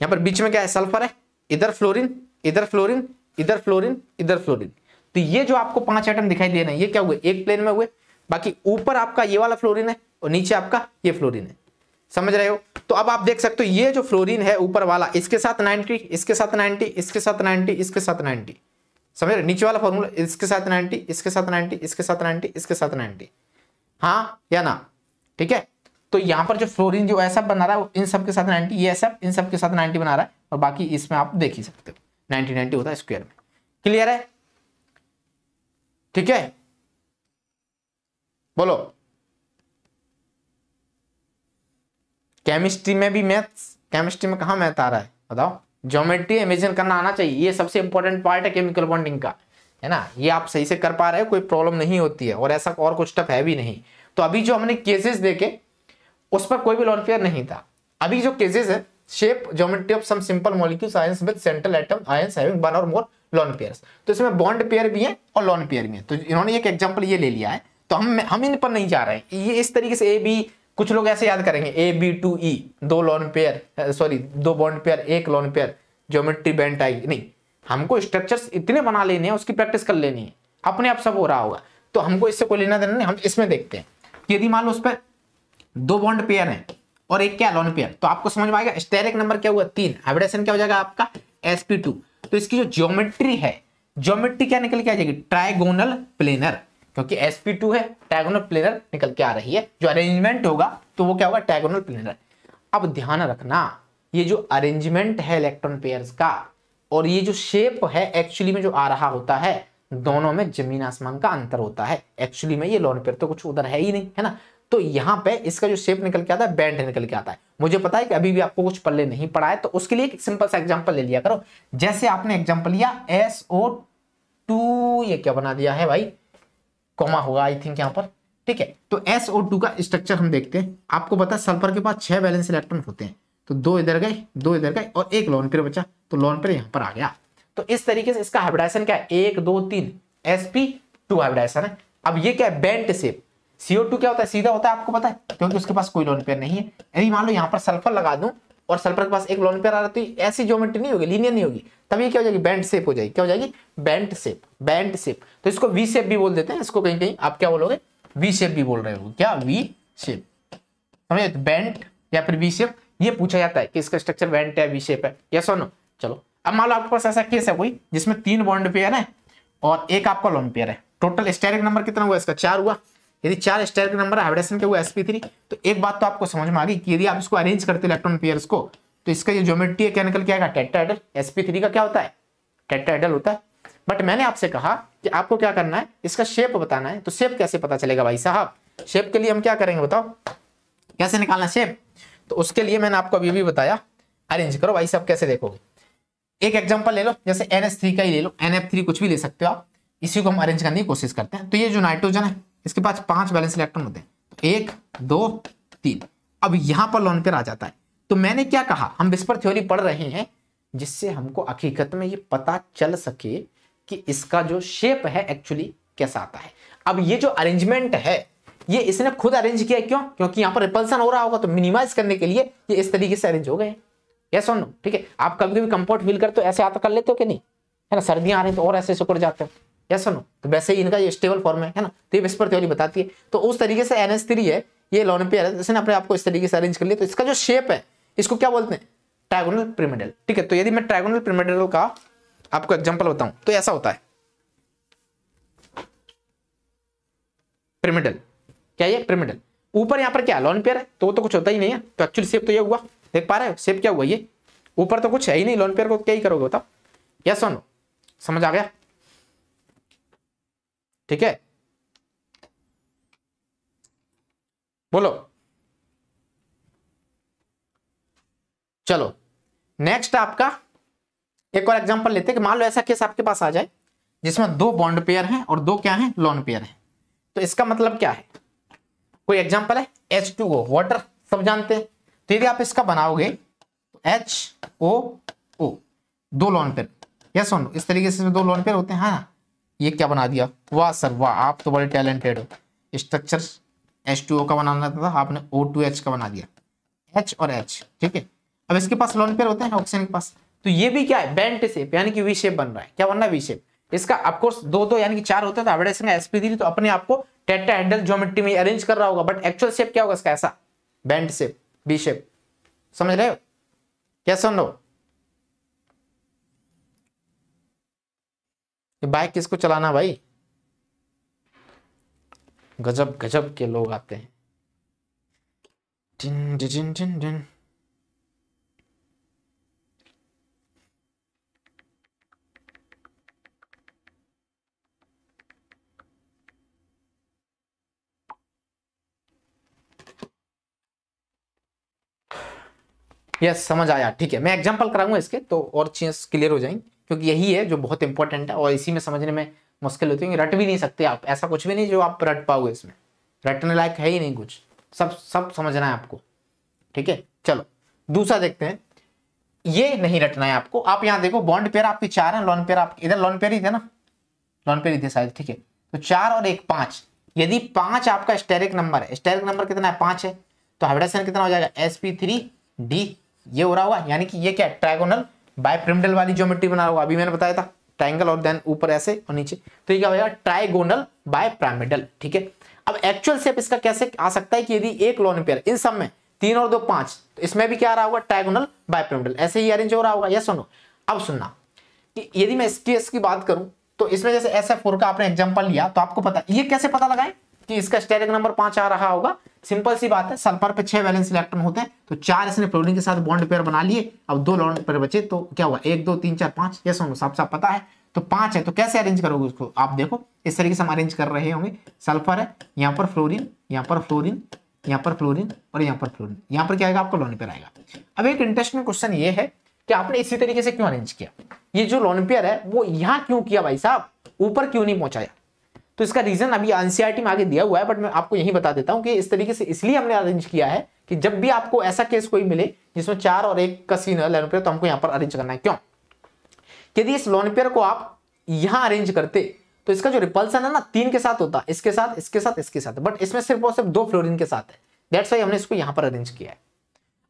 [SPEAKER 1] यहाँ पर बीच में क्या है सल्फर है इधर फ्लोरिन इधर फ्लोरिन इधर फ्लोरिन इधर फ्लोरिन तो ये जो आपको पांच आइटम दिखाई दे रहे हैं ये क्या हुए एक प्लेन में हुए बाकी ऊपर आपका ये वाला फ्लोरिन है और नीचे आपका ये फ्लोरिन है समझ रहे हो तो अब आप देख सकते हो ये जो फ्लोरीन है ऊपर वाला इसके साथ 90 इसके साथ 90 इसके साथ 90 इसके साथ 90 समझ रहे नीचे वाला फॉर्मूला इसके साथ नाइनटी इसके साथ नाइनटी इसके साथ नाइनटी इसके साथ नाइनटी हाँ या ना ठीक है तो यहाँ पर जो फ्लोरिन जो ऐसा बना रहा है इन सब के साथ नाइनटी ये सब इन सब के साथ नाइनटी बना रहा है और बाकी इसमें आप देख ही सकते हो नाइनटी नाइनटी होता है स्क्वायर में क्लियर है ठीक है बोलो केमिस्ट्री में भी मैथ्स केमिस्ट्री में कहा मैथ आ रहा है बताओ ज्योमेट्री इमेजिन करना आना चाहिए ये सबसे इंपॉर्टेंट पार्ट है केमिकल बॉन्डिंग का है ना ये आप सही से कर पा रहे हो कोई प्रॉब्लम नहीं होती है और ऐसा और कुछ स्टेप है भी नहीं तो अभी जो हमने केसेस देखे उस पर कोई भी लॉनफेयर नहीं था अभी जो केसेस है shape geometry of some simple molecules ions with central atom ions having one or more lone pair तो इसमें बॉन्ड पेयर भी है और लॉन पेयर भी है तो इन्होंने एक एग्जाम्पल ये ले लिया है तो हम हम इन पर नहीं जा रहे हैं ये इस तरीके से ए बी कुछ लोग ऐसे याद करेंगे ए बी टू ई दो लॉन पेयर सॉरी दो बॉन्ड पेयर एक लॉन पेयर ज्योमेट्री बेंट आई नहीं हमको स्ट्रक्चर्स इतने बना लेने हैं उसकी प्रैक्टिस कर लेनी है अपने आप सब हो रहा होगा तो हमको इससे कोई लेना देना नहीं हम इसमें देखते हैं यदि मान लो उस पर दो बॉन्ड पेयर है और एक क्या लॉन पेयर तो आपको समझ में आएगा स्टेरिक नंबर क्या हुआ तीन हाइब्रिडेशन क्या हो जाएगा आपका एसपी तो इसकी जो ज्योमेट्री है ज्योमेट्री क्या निकल के आ जाएगी ट्राइगोनल प्लेनर क्योंकि एस पी टू है टैगोनल प्लेनर निकल के आ रही है जो अरेंजमेंट होगा तो वो क्या होगा टैगोनल प्लेनर अब ध्यान रखना ये जो अरेंजमेंट है इलेक्ट्रॉन पेयर का और ये जो शेप है एक्चुअली में जो आ रहा होता है दोनों में जमीन आसमान का अंतर होता है एक्चुअली में ये लोन पेयर तो कुछ उधर है ही नहीं है ना तो यहाँ पे इसका जो शेप निकल के आता है बैंड निकल के आता है मुझे पता है कि अभी भी आपको कुछ पल्ले नहीं पड़ा है तो उसके लिए एक सिंपल सा एग्जाम्पल ले लिया करो जैसे आपने एग्जाम्पल लिया एस ओ टू ये क्या बना दिया है भाई कॉमा होगा आई थिंक यहाँ पर ठीक है तो एस ओ टू का स्ट्रक्चर हम देखते हैं आपको पता है सल्फर के पास छह बैलेंस इलेक्ट्रॉन होते हैं तो दो इधर गए दो इधर गए और एक लोन पेयर बचा तो लॉन पेयर यहाँ पर आ गया तो इस तरीके से इसका हाइब्रिडाइजेशन क्या है एक दो तीन एस पी टू हाइब्रिडाइजेशन है अब ये क्या है बेंट सेप सीओ टू क्या होता है सीधा होता है आपको पता है क्योंकि उसके पास कोई लोन पेयर नहीं है यानी मान लो यहाँ पर सल्फर लगा दूं और सल्फर के पास एक लोन पेयर आ रहा है तो ऐसी ज्योमेट्री नहीं होगी लीनियर नहीं होगी तब ये क्या हो जाएगी बैंड सेप हो जाएगी क्या हो जाएगी बैंड सेप बैंड सेप तो इसको वी सेप भी बोल देते हैं इसको कहीं कहीं आप क्या बोलोगे वी सेप भी बोल रहे हो क्या वी शेप समझे तो बैंड या फिर वी शेप ये पूछा जाता है कि इसका स्ट्रक्चर बैंड है वी शेप है या सोनो चलो अब मान लो आपके पास ऐसा केस है कोई जिसमें तीन बॉन्ड पेयर है और एक आपका लोन पेयर है टोटल स्टेरिक नंबर कितना हुआ इसका चार हुआ यदि चार स्टेयर के नंबर हाइड्रेशन के वो sp3 तो एक बात तो आपको समझ में आ गई कि यदि आप इसको अरेंज करते इलेक्ट्रॉन पेयर्स को तो इसका जो ज्योमेट्री है क्या निकल के आएगा टेट्राहेड्रल sp3 का क्या होता है टेट्राहेड्रल होता है बट मैंने आपसे कहा कि आपको क्या करना है इसका शेप बताना है तो शेप कैसे पता चलेगा भाई साहब शेप के लिए हम क्या करेंगे बताओ कैसे निकालना शेप तो उसके लिए मैंने आपको अभी भी बताया अरेंज करो भाई साहब कैसे देखोगे एक एग्जाम्पल ले लो जैसे एन का ही ले लो एन कुछ भी ले सकते हो आप इसी को हम अरेंज करने की कोशिश करते हैं तो ये जो नाइट्रोजन है इसके पास पांच बैलेंस इलेक्ट्रॉन होते हैं एक दो तीन अब यहां पर लोन पेयर आ जाता है तो मैंने क्या कहा हम विस्पर थ्योरी पढ़ रहे हैं जिससे हमको हकीकत में ये पता चल सके कि इसका जो शेप है एक्चुअली कैसा आता है अब ये जो अरेंजमेंट है ये इसने खुद अरेंज किया क्यों क्योंकि यहां पर रिपल्सन हो रहा होगा तो मिनिमाइज करने के लिए ये इस तरीके से अरेंज हो गए यस और नो ठीक है आप कभी कभी कंफर्ट फील करते हो ऐसे आता कर लेते हो कि नहीं है ना सर्दियां आ रही तो और ऐसे सुकड़ जाते हो या और तो वैसे ही इनका ये स्टेबल फॉर्म है ना तो ये विस्पर थ्योरी बताती है तो उस तरीके से एन एस थ्री है ये लोनपियर है जैसे अपने आपको इस तरीके से अरेंज कर लिया तो इसका जो शेप है इसको क्या बोलते हैं ट्राइगोनल पिरामिडल ठीक है तो यदि मैं ट्राइगोनल पिरामिडल का आपको एग्जाम्पल बताऊं तो ऐसा होता है पिरामिडल क्या ये पिरामिडल ऊपर यहाँ पर क्या लोनपियर है तो वो तो कुछ होता ही नहीं है तो एक्चुअली शेप तो ये हुआ देख पा रहे हो शेप क्या हुआ ये ऊपर तो कुछ है ही नहीं लोनपियर को क्या ही करोगे बताओ यस और समझ आ गया ठीक है बोलो चलो नेक्स्ट आपका एक और एग्जांपल लेते हैं कि मान लो ऐसा केस आपके पास आ जाए जिसमें दो बॉन्ड पेयर हैं और दो क्या हैं लॉन पेयर हैं तो इसका मतलब क्या है कोई एग्जांपल है एच टू ओ वाटर सब जानते हैं तो यदि आप इसका बनाओगे तो एच ओ ओ दो लॉन पेयर यस yes, इस तरीके से दो लॉन पेयर होते हैं हाँ ये क्या बना दिया वाह सर वाह आप तो बड़े टैलेंटेड हो स्ट्रक्चर एच टू ओ का बनाना था आपने ओ टू एच का बना दिया एच और एच ठीक है अब इसके पास लोन पेयर होते हैं ऑक्सीजन के पास तो ये भी क्या है बेंट शेप यानी कि वी शेप बन रहा है क्या बन रहा है वी शेप इसका अफकोर्स दो दो यानी कि चार होता था तो का एसपी दी तो अपने आपको टेटा हैंडल ज्योमेट्री में अरेंज कर रहा होगा बट एक्चुअल शेप क्या होगा इसका ऐसा बेंट शेप बी शेप समझ रहे हो कैसे सुन लो ये बाइक किसको चलाना भाई गजब गजब के लोग आते हैं डिन डिन डिन डिन यस yes, समझ आया ठीक है मैं एग्जांपल कराऊंगा इसके तो और चीज क्लियर हो जाएंगी क्योंकि यही है जो बहुत इंपॉर्टेंट है और इसी में समझने में मुश्किल होती है रट भी नहीं सकते आप ऐसा कुछ भी नहीं जो आप रट पाओगे इसमें रटने लायक है ही नहीं कुछ सब सब समझना है आपको ठीक है चलो दूसरा देखते हैं ये नहीं रटना है आपको आप यहाँ देखो बॉन्ड पेयर आपके चार है लॉन पेयर आपके इधर लॉन पेयर ही थे ना लॉन पेयर ही थे शायद ठीक है तो चार और एक पांच यदि पांच आपका स्टेरिक नंबर है स्टेरिक नंबर कितना है पांच है तो हाइड्रेशन कितना हो जाएगा एस पी थ्री डी ये हो रहा हुआ यानी कि ये क्या ट्राइगोनल बायप्रिमडल वाली ज्योमेट्री बना होगा अभी मैंने बताया था ट्राइंगल और देन ऊपर ऐसे और नीचे तो ये क्या होगा ट्राइगोनल बाय पिरामिडल ठीक है अब एक्चुअल शेप इसका कैसे आ सकता है कि यदि एक लोन पेयर इन सब में तीन और दो पांच तो इसमें भी क्या आ रहा होगा ट्राइगोनल बाय पिरामिडल ऐसे ही अरेंज हो रहा होगा यस सुनो अब सुनना कि यदि मैं स्ट्रेस की बात करूं तो इसमें जैसे एस एफ फोर का आपने एग्जाम्पल लिया तो आपको पता ये कैसे पता लगाए कि इसका स्टेरिक नंबर पांच आ रहा होगा सिंपल सी बात है सल्फर पे छह वैलेंस इलेक्ट्रॉन होते हैं तो चार इसने फ्लोरीन के साथ बॉन्ड पेयर बना लिए अब दो लॉन्ड पेयर बचे तो क्या हुआ एक दो तीन चार पांच ये सोनो साफ साफ पता है तो पांच है तो कैसे अरेंज करोगे उसको आप देखो इस तरीके से हम अरेंज कर रहे होंगे सल्फर है यहाँ पर फ्लोरिन यहाँ पर फ्लोरिन यहाँ पर फ्लोरिन और यहाँ पर फ्लोरिन यहाँ पर क्या आएगा आपको लॉन पेयर आएगा अब एक इंटरेस्टिंग क्वेश्चन ये है कि आपने इसी तरीके से क्यों अरेंज किया ये जो लॉन पेयर है वो यहाँ क्यों किया भाई साहब ऊपर क्यों नहीं पहुंचाया तो इसका रीजन अभी एनसीआरटी में आगे दिया हुआ है बट मैं आपको यही बता देता हूं कि इस तरीके से इसलिए हमने अरेंज किया है कि जब भी आपको ऐसा केस कोई मिले जिसमें चार और एक का सीन लोन पेयर तो हमको यहां पर अरेंज करना है क्यों यदि इस लोन पेयर को आप यहां अरेंज करते तो इसका जो रिपल्सन है ना तीन के साथ होता इसके साथ इसके साथ इसके साथ बट इसमें सिर्फ और सिर्फ दो फ्लोरिन के साथ है दैट्स वाई हमने इसको यहां पर अरेंज किया है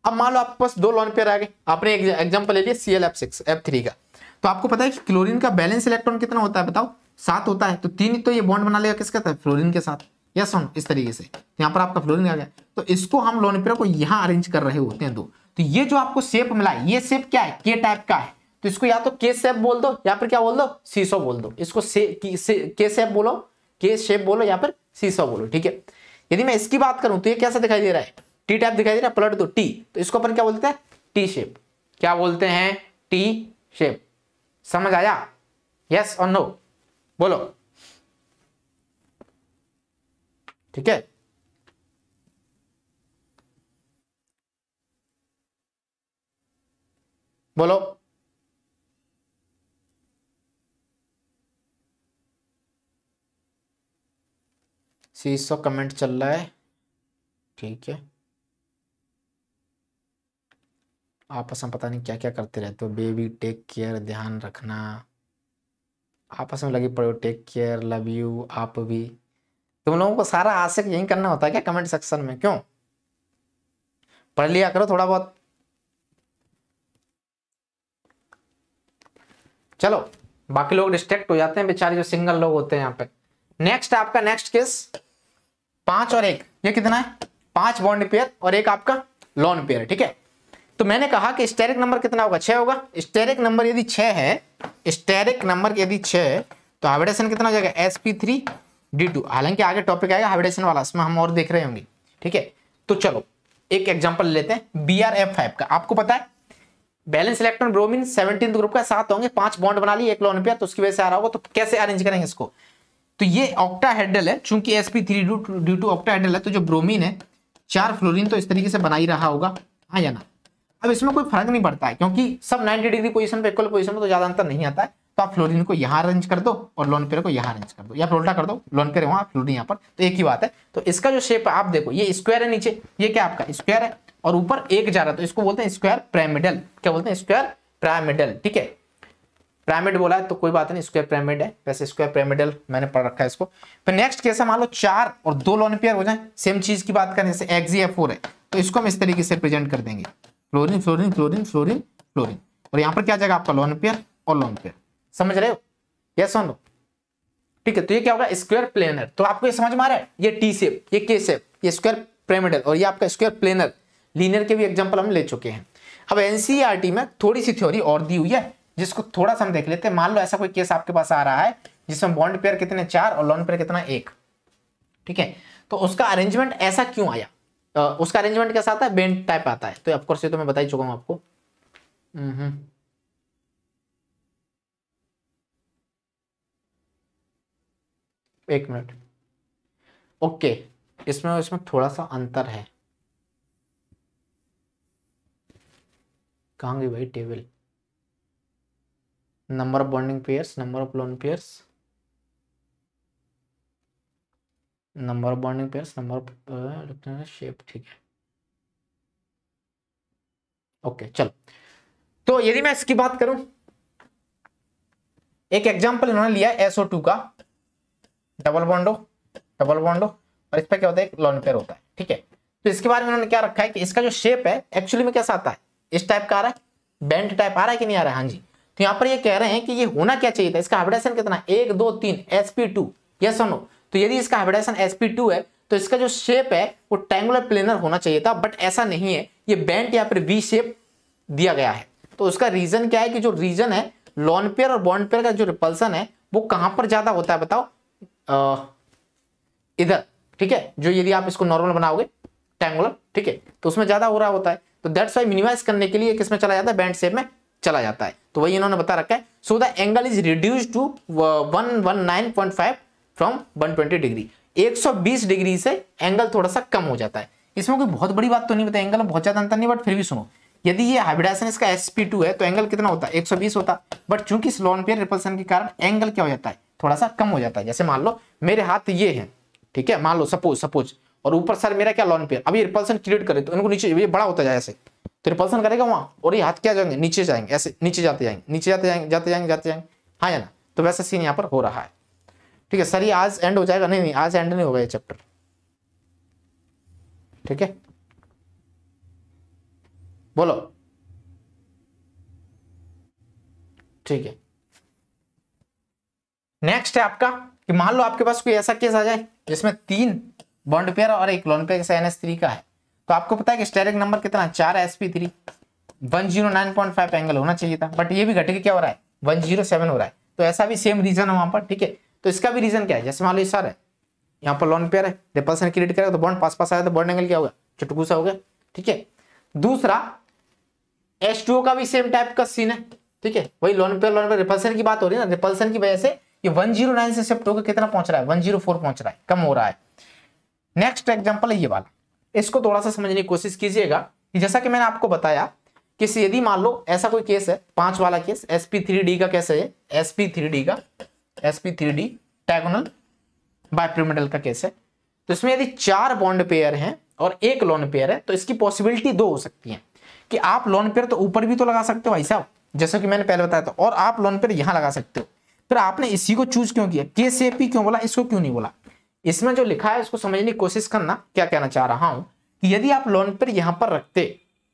[SPEAKER 1] अब मान लो आपके पास दो लोन पेयर आ गए आपने एग्जाम्पल ले लिया C L F six F three का तो आपको पता है कि क्लोरीन का बैलेंस इलेक्ट्रॉन कितना होता है बताओ सात होता है तो तीन तो ये बॉन्ड बना लेगा किसके साथ फ्लोरिन के साथ यस ऑन इस तरीके से तो यहाँ पर आपका फ्लोरिन आ गया तो इसको हम लोनिपेरा को यहाँ अरेंज कर रहे होते हैं दो तो ये जो आपको शेप मिला है ये शेप क्या है के टाइप का है तो इसको या तो के शेप बोल दो या फिर क्या बोल दो सीसो बोल दो इसको से, की, से, के शेप बोलो के शेप बोलो या फिर सीसो बोलो ठीक है यदि मैं इसकी बात करूं तो ये कैसा दिखाई दे रहा है टी टाइप दिखाई दे रहा है पलट दो टी तो इसको अपन क्या बोलते हैं टी शेप क्या बोलते हैं टी शेप समझ आया यस और नो बोलो ठीक है बोलो सीस सौ कमेंट चल रहा है ठीक है आपस में पता नहीं क्या क्या करते रहते हो बेबी टेक केयर ध्यान रखना आपस में लगे पड़े हो टेक केयर लव यू आप भी तुम लोगों को सारा आशिक यही करना होता है क्या कमेंट सेक्शन में क्यों पढ़ लिया करो थोड़ा बहुत चलो बाकी लोग डिस्ट्रेक्ट हो जाते हैं बेचारे जो सिंगल लोग होते हैं यहाँ पे नेक्स्ट आपका नेक्स्ट केस पांच और एक ये कितना है पांच बॉन्ड पेयर और एक आपका लॉन पेयर ठीक है तो मैंने कहा कि स्टेरिक नंबर कितना होगा छह होगा स्टेरिक नंबर यदि छ है स्टेरिक नंबर यदि छः तो हाइब्रिडेशन कितना हो जाएगा S P three D two हालांकि आगे टॉपिक आएगा हाइब्रिडेशन वाला इसमें हम और देख रहे होंगे ठीक है तो चलो एक एग्जाम्पल लेते हैं बी आर एफ फाइव का आपको पता है valence electron bromine seventeen group का साथ होंगे पांच बॉन्ड बना लिए एक लोन पेयर तो उसकी वजह से आ रहा होगा तो कैसे अरेंज करेंगे इसको तो ये ऑक्टा हेडल है चूंकि S P three D two octahedral है तो जो ब्रोमीन है चार फ्लोरिन तो इस तरीके से बनाई रहा होगा हाँ या ना अब इसमें कोई फर्क नहीं पड़ता है क्योंकि सब 90 डिग्री पोजीशन पे इक्वल पोजीशन में तो ज्यादा अंतर नहीं आता है तो आप फ्लोरिन को यहाँ अरेंज कर दो और लोन पेयर को यहाँ अरेंज कर दो या फिर उल्टा कर दो लोन पेयर वहाँ फ्लोरिन यहाँ पर तो एक ही बात है तो इसका जो शेप है आप देखो ये स्क्वायर है नीचे ये क्या आपका स्क्वायर है और ऊपर एक जा रहा है तो इसको बोलते हैं स्क्वायर पैरामिडल क्या बोलते हैं स्क्वायर पैरामिडल ठीक है पिरामिड बोला है तो कोई बात नहीं स्क्वायर पिरामिड है वैसे स्क्वायर पिरामिडल मैंने पढ़ रखा है इसको फिर नेक्स्ट कैसे मान लो चार और दो लोन पेयर हो जाए सेम चीज की बात करें जैसे एक्स है फोर है तो इसको हम इस तरीके से प्रेजेंट कर देंगे fluorine fluorine fluorine fluorine fluorine और यहाँ पर क्या जाएगा आपका लोन पेयर और लोन पेयर समझ रहे हो ये सुन लो ठीक है तो ये क्या होगा स्क्वायर प्लेनर तो आपको ये समझ में आ रहा है ये टी सेप ये के सेप ये स्क्वायर प्रेमिडल और ये आपका स्क्वायर प्लेनर लीनियर के भी एग्जाम्पल हम ले चुके हैं अब एनसीईआरटी e में थोड़ी सी थ्योरी और दी हुई है जिसको थोड़ा सा हम देख लेते हैं मान लो ऐसा कोई केस आपके पास आ रहा है जिसमें बॉन्ड पेयर कितने चार और लोन पेयर कितना एक ठीक है तो उसका अरेंजमेंट ऐसा क्यों आया उसका अरेंजमेंट कैसा आता है बेंड टाइप आता है तो ऑफकोर्स ये तो मैं बता ही चुका हूँ आपको एक मिनट ओके इसमें इसमें थोड़ा सा अंतर है कहा गई भाई table number of bonding pairs number of lone pairs number of bonding pair number of shape ठीक है ओके चलो तो यदि मैं इसकी बात करूं एक एग्जांपल इन्होंने लिया एसओ टू का डबल बॉन्डो डबल बॉन्डो और इस पर क्या होता है एक लॉन पेयर होता है ठीक है तो इसके बारे में उन्होंने क्या रखा है कि इसका जो शेप है एक्चुअली में कैसा आता है इस टाइप का आ रहा है बेंट टाइप आ रहा है कि नहीं आ रहा है हाँ जी तो यहाँ पर ये कह रहे हैं कि ये होना क्या चाहिए था इसका हाइब्रिडेशन कितना एक दो तीन एसपी टू यस और तो यदि इसका हाइब्रिडाइजेशन sp2 है तो इसका जो शेप है वो ट्रायंगुलर प्लेनर होना चाहिए था बट ऐसा नहीं है ये बैंड या फिर वी शेप दिया गया है तो उसका रीजन क्या है कि जो रीजन है लॉन पेयर और बॉन्ड पेयर का जो रिपल्सन है वो कहां पर ज्यादा होता है बताओ इधर ठीक है जो यदि आप इसको नॉर्मल बनाओगे ट्रैंगुलर ठीक है तो उसमें ज्यादा हो रहा होता है तो दैट्स वाई मिनिमाइज करने के लिए किसमें चला जाता है बैंड शेप में चला जाता है तो वही इन्होंने बता रखा है so the angle is reduce to one one nine point five from 120 degree 120 degree से एंगल थोड़ा सा कम हो जाता है इसमें कोई बहुत बड़ी बात तो नहीं बताया एंगल बहुत ज्यादा अंतर नहीं बट फिर भी सुनो यदि ये हाइब्रिडाइजेशन इसका sp2 है तो एंगल कितना होता है 120 होता बट चूंकि इस लॉन पेयर रिपल्सन के कारण एंगल क्या हो जाता है थोड़ा सा कम हो जाता है जैसे मान लो मेरे हाथ ये है ठीक है मान लो सपोज सपोज और ऊपर सर मेरा क्या लॉन पेयर अभी रिपल्सन क्रिएट करे तो इनको नीचे ये बड़ा होता जाए ऐसे तो रिपल्सन करेगा वहाँ और ये हाथ क्या जाएंगे नीचे जाएंगे ऐसे नीचे जाते जाएंगे नीचे जाते जाएंगे जाते जाएंगे जाते जाएंगे हाँ या ना तो वैसा सीन यहाँ पर हो रहा है ठीक है सर ये आज एंड हो जाएगा नहीं नहीं आज एंड नहीं होगा ये चैप्टर ठीक है बोलो ठीक है नेक्स्ट है आपका कि मान लो आपके पास कोई ऐसा केस आ जाए जिसमें तीन बॉन्ड पेयर और एक lone pair N S three का है तो आपको पता है कि स्टेरिक नंबर कितना चार S P three one zero nine point five angle होना चाहिए था बट ये भी घटके क्या हो रहा है वन जीरो सेवन हो रहा है तो ऐसा भी सेम रीजन है वहां पर ठीक है तो इसका भी रीजन क्या है जैसे मान लो सर है यहाँ पर लॉन पेयर है रिपल्सन क्रिएट करेगा तो बॉन्ड पास पास आया तो बॉन्ड एंगल क्या होगा चुटकू सा हो गया ठीक है दूसरा एस का भी सेम टाइप का सीन है ठीक है वही lone pair lone pair repulsion की बात हो रही है ना रिपल्सन की वजह से ये 109 से शिफ्ट होकर कितना पहुंच रहा है 104 पहुंच रहा है कम हो रहा है नेक्स्ट एग्जांपल है ये वाला इसको थोड़ा सा समझने की कोशिश कीजिएगा कि जैसा कि मैंने आपको बताया कि यदि मान लो ऐसा कोई केस है पांच वाला केस एस थ्री डी का कैसे है एस थ्री डी का S P three D trigonal bipyramidal का केस है तो इसमें यदि चार बॉन्ड पेयर हैं और एक लोन पेयर है तो इसकी पॉसिबिलिटी दो हो सकती है कि आप लोन पेयर तो ऊपर भी तो लगा सकते हो भाई साहब जैसे कि मैंने पहले बताया था और आप लोन पेयर यहाँ लगा सकते हो फिर आपने इसी को चूज क्यों किया के से पी क्यों बोला इसको क्यों नहीं बोला इसमें जो लिखा है इसको समझने की कोशिश करना क्या कहना चाह रहा हूं कि यदि आप लोन पेयर यहाँ पर रखते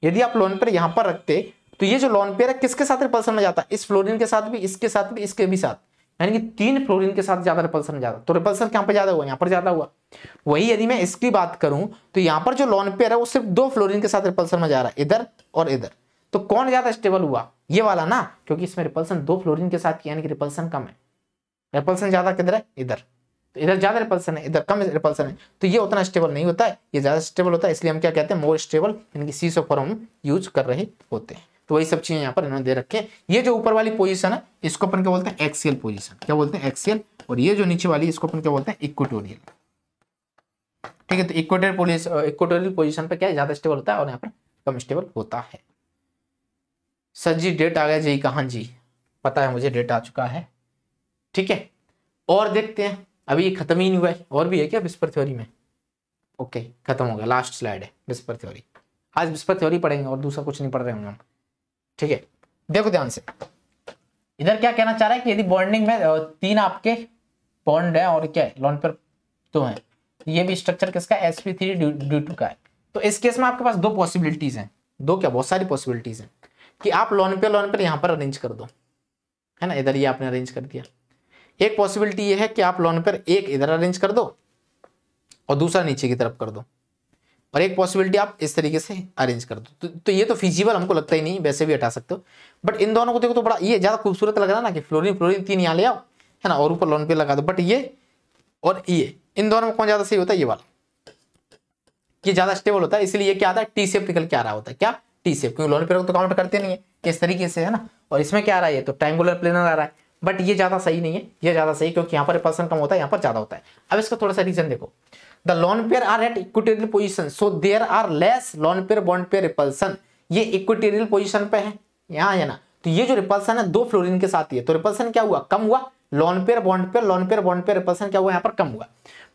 [SPEAKER 1] यदि आप लोन पेयर यहाँ पर रखते तो ये जो लोन पेयर है किसके साथ रिपल्सन में जाता है इस फ्लोरिन के साथ भी इसके साथ भी इसके भी साथ यानी कि तीन फ्लोरिन के साथ ज्यादा रिपल्सन ज्यादा तो रिपल्सन यहाँ पर ज्यादा हुआ यहाँ पर ज्यादा हुआ वही यदि मैं इसकी बात करूं तो यहाँ पर जो लॉन पेयर है वो सिर्फ दो फ्लोरिन के साथ रिपल्सन में जा रहा है इधर और इधर तो कौन ज्यादा स्टेबल हुआ ये वाला ना क्योंकि इसमें रिपल्सन दो फ्लोरिन के साथ यानी कि रिपल्सन कम है रिपल्सन ज्यादा किधर है इधर तो इधर ज्यादा रिपल्सन है इधर कम रिपल्सन है तो ये उतना स्टेबल नहीं होता है ये ज्यादा स्टेबल होता है इसलिए हम क्या कहते हैं मोर स्टेबल यानी कि सी सो फॉर्म यूज कर रहे होते हैं तो वही सब चीजें यहाँ पर इन्होंने दे रखे हैं ये जो ऊपर वाली पोजीशन है इसको अपन क्या बोलते हैं एक्सियल पोजीशन क्या बोलते हैं एक्सियल और ये जो नीचे वाली इसको अपन क्या बोलते हैं इक्वेटोरियल ठीक है तो इक्वेटर इक्वेटोरियल पोजिशन पर क्या ज्यादा स्टेबल होता है और यहाँ पर कम स्टेबल होता है सर जी डेट आ गया जी कहाँ जी पता है मुझे डेट आ चुका है ठीक है और देखते हैं अभी ये खत्म ही नहीं हुआ है और भी है क्या विस्पर थ्योरी में ओके खत्म हो गया लास्ट स्लाइड है विस्पर थ्योरी आज विस्पर थ्योरी पढ़ेंगे और दूसरा कुछ नहीं पढ़ रहे हम लोग ठीक है देखो ध्यान से इधर क्या कहना चाह रहा है कि यदि बॉन्डिंग में तीन आपके बॉन्ड है और क्या है लोन पर तो है ये भी स्ट्रक्चर किसका S P three D two का है तो इस केस में आपके पास दो पॉसिबिलिटीज हैं दो क्या बहुत सारी पॉसिबिलिटीज हैं कि आप लोन पे लोन पर यहाँ पर अरेंज कर दो है ना इधर ये आपने अरेंज कर दिया एक पॉसिबिलिटी ये है कि आप लोन पर एक इधर अरेंज कर दो और दूसरा नीचे की तरफ कर दो और एक पॉसिबिलिटी आप इस तरीके से अरेंज कर दो तो, तो ये तो फिजिबल हमको लगता ही नहीं वैसे भी हटा सकते हो बट इन दोनों को देखो तो बड़ा ये ज़्यादा खूबसूरत लग रहा है ना कि फ्लोरिन फ्लोरिन तीन यहाँ ले आओ है ना और ऊपर लोन पे लगा दो बट ये और ये इन दोनों में कौन ज़्यादा सही होता है ये वाला ये ज़्यादा स्टेबल होता है इसलिए क्या आता है टी सेप निकल के आ रहा होता है क्या टी सेप क्योंकि लोन पे तो काउंट करते नहीं है इस तरीके से है ना और इसमें क्या आ रहा है तो ट्राइंगुलर प्लेनर आ रहा है बट ये ज़्यादा सही नहीं है ये ज़्यादा सही क्योंकि यहाँ पर पर्सन कम होता है यहाँ पर ज़्यादा होता है अब इसका थोड़ा सा रीज़न देखो the lone pair are at equatorial position so there are less lone pair bond pair repulsion ये इक्विटेरियल पोजिशन पे है यहाँ है ना तो ये जो रिपल्सन है दो फ्लोरिन के साथ ही है तो रिपल्सन क्या हुआ कम हुआ lone pair bond pair lone pair bond pair repulsion क्या हुआ यहाँ पर कम हुआ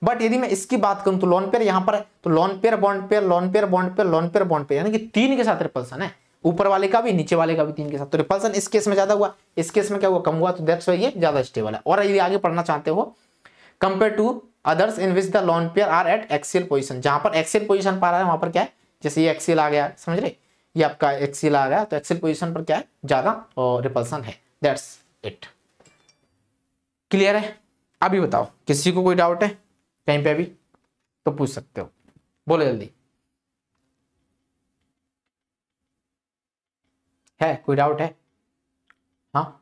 [SPEAKER 1] बट यदि मैं इसकी बात करूं तो लॉन पेयर यहाँ पर है तो lone pair bond pair lone pair bond pair lone pair bond pair यानी कि तीन के साथ रिपल्सन है ऊपर वाले का भी नीचे वाले का भी तीन के साथ तो रिपल्सन इस केस में ज्यादा हुआ इस केस में क्या हुआ कम हुआ तो दैट्स वाई ये ज्यादा स्टेबल है और यदि आगे पढ़ना चाहते हो compare to others in which the lone pair are at axial position जहां पर एक्सेल पोजिशन पा रहा है वहां पर क्या है जैसे ये एक्सेल आ गया समझ रहे ये आपका एक्सेल आ गया तो एक्सेल पोजिशन पर क्या है ज्यादा रिपल्सन है दैट्स इट क्लियर है अभी बताओ किसी को कोई डाउट है कहीं पे अभी तो पूछ सकते हो बोलो जल्दी है कोई डाउट है हाँ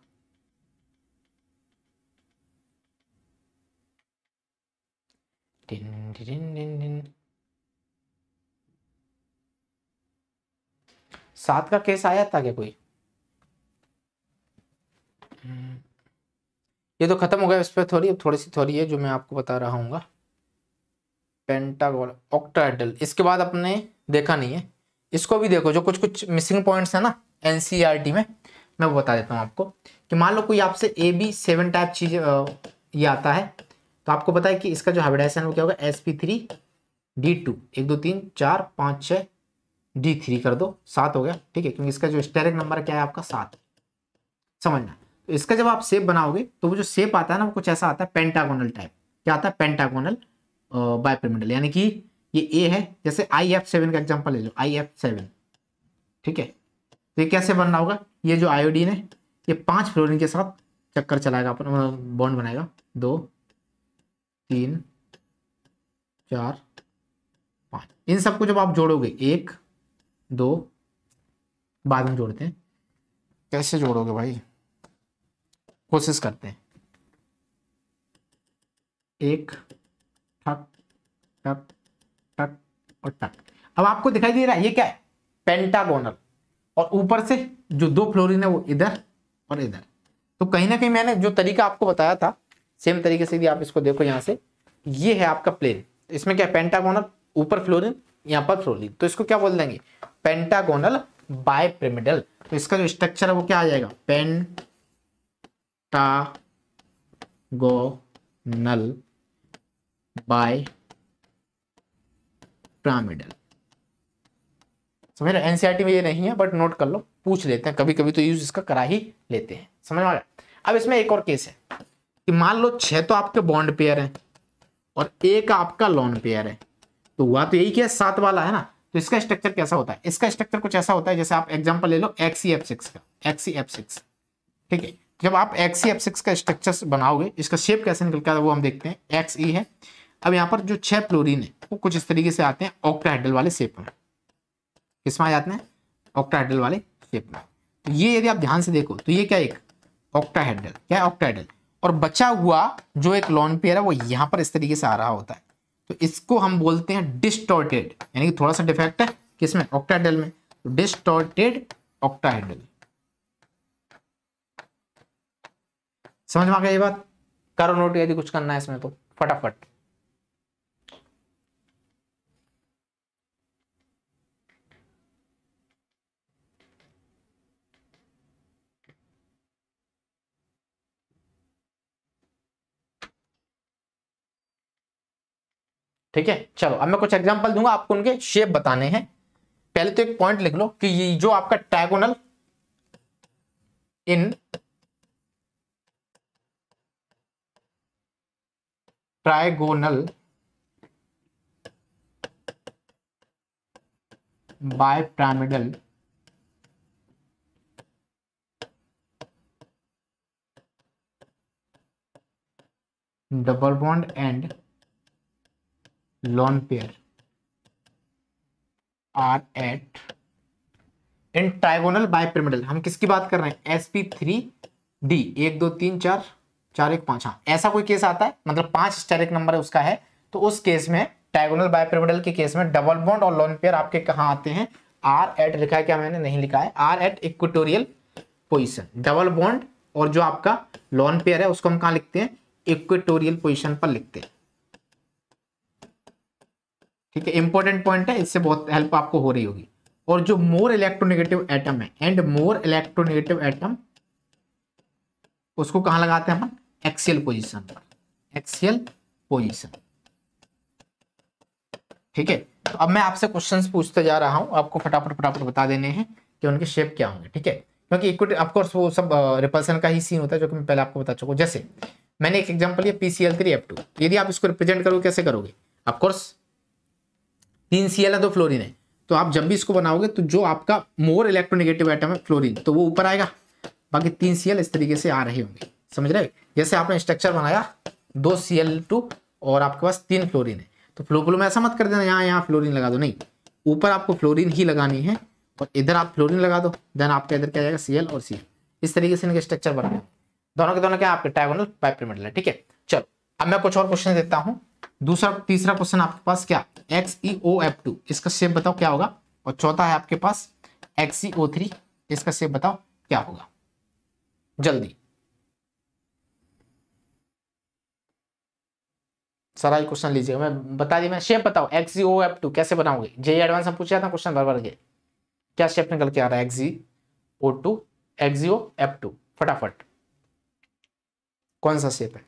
[SPEAKER 1] Din, din, din, din. सात का केस आया था क्या कोई हम्म। ये तो खत्म हो गया इस पर थोड़ी थोड़ी सी थोड़ी है जो मैं आपको बता रहा हूँ पेंटागोल ऑक्टाइडल इसके बाद अपने देखा नहीं है इसको भी देखो जो कुछ कुछ मिसिंग पॉइंट्स है ना एनसीईआरटी e में मैं वो बता देता हूँ आपको कि मान लो कोई आपसे ए बी सेवन टाइप चीज ये आता है तो आपको पता है कि इसका जो हाइब्रिडाइजेशन वो क्या होगा S P three D two एक दो तीन चार पाँच छः डी थ्री कर दो सात हो गया ठीक है क्योंकि इसका जो स्टेरिक नंबर क्या है आपका सात समझना तो इसका जब आप सेप बनाओगे तो वो जो सेप आता है ना वो कुछ ऐसा आता है पेंटागोनल टाइप क्या आता है पेंटागोनल बायपिरामिडल यानी कि ये ए है जैसे आई एफ सेवन का एग्जाम्पल ले लो आई एफ सेवन ठीक है तो ये कैसे बनना होगा ये जो आयोडीन है ये पांच फ्लोरिन के साथ चक्कर चलाएगा अपन बॉन्ड बनाएगा दो तीन चार पाँच इन सबको जब आप जोड़ोगे एक दो बाद में जोड़ते हैं कैसे जोड़ोगे भाई कोशिश करते हैं एक ठक टक टक और टक अब आपको दिखाई दे रहा है ये क्या है पेंटागोनल और ऊपर से जो दो फ्लोरिन है वो इधर और इधर तो कहीं ना कहीं मैंने जो तरीका आपको बताया था सेम तरीके से भी आप इसको देखो यहाँ से ये है आपका प्लेन इसमें क्या पेंटागोनल ऊपर फ्लोरिन यहाँ पर फ्लोरिन तो इसको क्या बोल देंगे पेंटागोनल बाय पिरामिडल तो इसका जो स्ट्रक्चर है वो क्या आ जाएगा पेंटागोनल बाय पिरामिडल समझ रहे एनसीईआरटी e में ये नहीं है बट नोट कर लो पूछ लेते हैं कभी कभी तो यूज इसका करा ही लेते हैं समझ में आ गया अब इसमें एक और केस है कि मान लो छह तो आपके बॉन्ड पेयर हैं और एक आपका लोन पेयर है तो हुआ तो यही क्या सात वाला है ना तो इसका स्ट्रक्चर कैसा होता है इसका स्ट्रक्चर कुछ ऐसा होता है जैसे आप एग्जाम्पल ले लो एक्सी एफ सिक्स का एक्सी एफ सिक्स ठीक है जब आप एक्सी एफ सिक्स का स्ट्रक्चर बनाओगे इसका शेप कैसे निकलता है वो हम देखते हैं एक्स ई e है अब यहाँ पर जो छह फ्लोरिन है वो कुछ इस तरीके से आते हैं ऑक्टाहेडल वाले शेप में किसमें आ जाते हैं ऑक्टाहेडल वाले शेप में तो ये यदि आप ध्यान से देखो तो ये क्या एक ऑक्टाहेडल क्या है ऑक्टाहेडल और बचा हुआ जो एक लॉन पेयर है वो यहां पर इस तरीके से आ रहा होता है तो इसको हम बोलते हैं डिस्टोर्टेड यानी कि थोड़ा सा डिफेक्ट है किसमें ऑक्टाइडल में डिस्टोर्टेड तो ऑक्टाइडल समझ में आ गया ये बात करो नोट यदि कुछ करना है इसमें तो फटाफट ठीक है चलो अब मैं कुछ एग्जाम्पल दूंगा आपको उनके शेप बताने हैं पहले तो एक पॉइंट लिख लो कि ये जो आपका trigonal in trigonal bye bipyramidal double bond and lone pair are at in trigonal bipyramidal हम किसकी बात कर रहे हैं एस पी थ्री डी एक दो तीन चार चार एक पांच हाँ ऐसा कोई केस आता है मतलब पांच एक नंबर है उसका है तो उस केस में ट्राइगोनल बायपिरामिडल के केस में डबल बॉन्ड और लोन पेयर आपके कहाँ आते हैं आर एट लिखा है क्या मैंने नहीं लिखा है are at equatorial position double bond और जो आपका लोन पेयर है उसको हम कहाँ लिखते हैं इक्वेटोरियल पोजिशन पर लिखते हैं ठीक है इंपॉर्टेंट पॉइंट है इससे बहुत हेल्प आपको हो रही होगी और जो मोर इलेक्ट्रोनेगेटिव एटम है एंड मोर इलेक्ट्रोनेगेटिव एटम उसको कहां लगाते हैं हम एक्सियल पोजिशन पर एक्सियल पोजिशन ठीक है तो अब मैं आपसे क्वेश्चंस पूछते जा रहा हूं आपको फटाफट फटाफट बता देने हैं कि उनके शेप क्या होंगे ठीक है क्योंकि इक्विटी ऑफकोर्स वो सब रिपल्सन का ही सीन होता है जो कि मैं पहले आपको बता चुका हूँ जैसे मैंने एक एग्जाम्पल लिया P C three F two यदि आप इसको रिप्रेजेंट करोगे कैसे करोगे ऑफकोर्स तीन सी है तो फ्लोरिन है तो आप जब भी इसको बनाओगे तो जो आपका मोर इलेक्ट्रोनेगेटिव आइटम है फ्लोरिन तो वो ऊपर आएगा बाकी तीन सी इस तरीके से आ रहे होंगे समझ रहे जैसे आपने स्ट्रक्चर बनाया दो सी और आपके पास तीन फ्लोरिन है तो फ्लो में ऐसा मत कर देना यहाँ यहाँ फ्लोरिन लगा दो नहीं ऊपर आपको फ्लोरिन ही लगानी है और इधर आप फ्लोरिन लगा दो देन आपका इधर क्या जाएगा सीएल और सीएल इस तरीके से इनके स्ट्रक्चर बनाए दोनों के दोनों क्या आपके टाइगोनल पाइपरिमेडल है ठीक है चलो अब मैं कुछ और क्वेश्चन देता हूँ दूसरा तीसरा क्वेश्चन आपके पास क्या X E O F two इसका शेप बताओ क्या होगा और चौथा है आपके पास एक्स ई ओ थ्री इसका शेप बताओ क्या होगा जल्दी सारा ही क्वेश्चन लीजिएगा मैं बता दी मैं शेप बताओ X E O F two कैसे बनाओगे जे एडवांस में पूछा था क्वेश्चन बार बार के क्या शेप निकल के आ रहा है X O two X O F two फटाफट कौन सा शेप है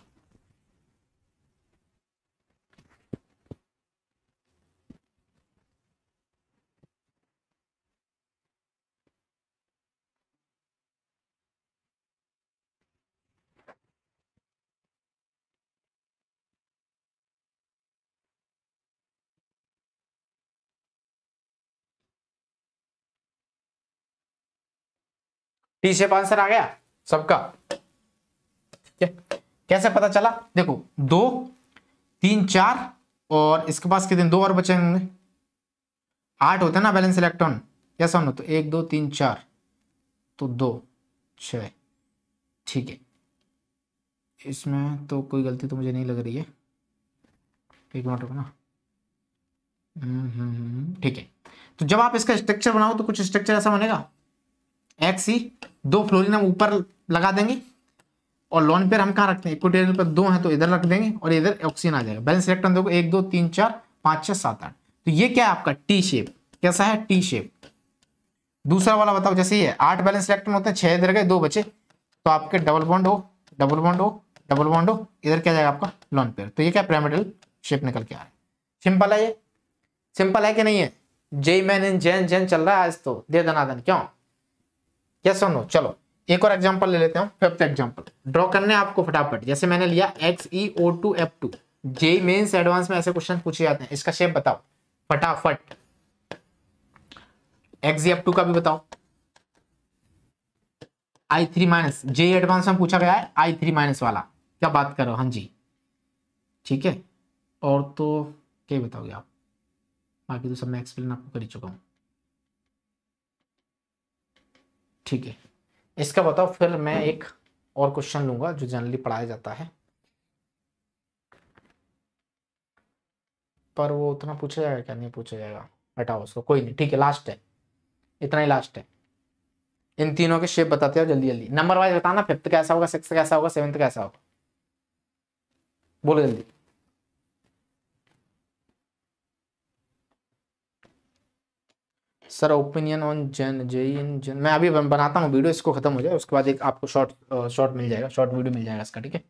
[SPEAKER 1] टी शेप आंसर आ गया सबका कैसे पता चला देखो दो तीन चार और इसके पास कितने दो और बचे होंगे आठ होते हैं ना बैलेंस इलेक्ट्रॉन कैसा होना तो एक दो तीन चार तो दो छ ठीक है इसमें तो कोई गलती तो मुझे नहीं लग रही है एक मिनट रुकना हम्म, हम्म, हम्म, ठीक है तो जब आप इसका स्ट्रक्चर बनाओ तो कुछ स्ट्रक्चर ऐसा बनेगा एक्स ही दो फ्लोरिन हम ऊपर लगा देंगे और लॉन पेयर हम कहाँ रखते हैं इक्विटेरियल पर दो हैं तो इधर रख देंगे और इधर ऑक्सीजन आ जाएगा बैलेंस इलेक्ट्रॉन देखो एक दो तीन चार पाँच छः सात आठ तो ये क्या है आपका टी शेप कैसा है टी शेप दूसरा वाला बताओ जैसे ये आठ बैलेंस इलेक्ट्रॉन होते हैं छः इधर गए दो बचे तो आपके डबल बॉन्ड हो डबल बॉन्ड हो डबल बॉन्ड हो इधर क्या जाएगा आपका लॉन पेयर तो ये क्या पिरामिडल शेप निकल के आ रहा है सिंपल है ये सिंपल है कि नहीं है जय मैन इन जैन जैन चल रहा है आज तो दे दनादन क्यों यस और नो चलो एक और एग्जांपल ले लेते हैं फिफ्थ एग्जांपल ड्रॉ करने आपको फटाफट जैसे मैंने लिया X E O two F two J mains advance में ऐसे क्वेश्चन पूछे जाते हैं इसका शेप बताओ फटाफट एक्स एफ टू का भी बताओ I three minus J advance में पूछा गया है आई थ्री माइनस वाला क्या बात करो हाँ जी ठीक है और तो क्या बताओगे आप बाकी तो सब मैं एक्सप्लेन आपको कर ही चुका हूँ ठीक है इसका बताओ फिर मैं हम्म। एक और क्वेश्चन लूंगा जो जनरली पढ़ाया जाता है पर वो उतना पूछा जाएगा क्या नहीं पूछा जाएगा हटाओ उसको कोई नहीं ठीक है लास्ट है इतना ही लास्ट है इन तीनों के शेप बताते हो जल्दी जल्दी नंबर वाइज बताना फिफ्थ कैसा होगा सिक्स कैसा होगा सेवन्थ कैसा होगा बोलो जल्दी सर ओपिनियन ऑन जन जे इन जन मैं अभी बनाता हूँ वीडियो इसको खत्म हो जाए उसके बाद एक आपको शॉर्ट शॉर्ट मिल जाएगा शॉर्ट वीडियो मिल जाएगा इसका ठीक है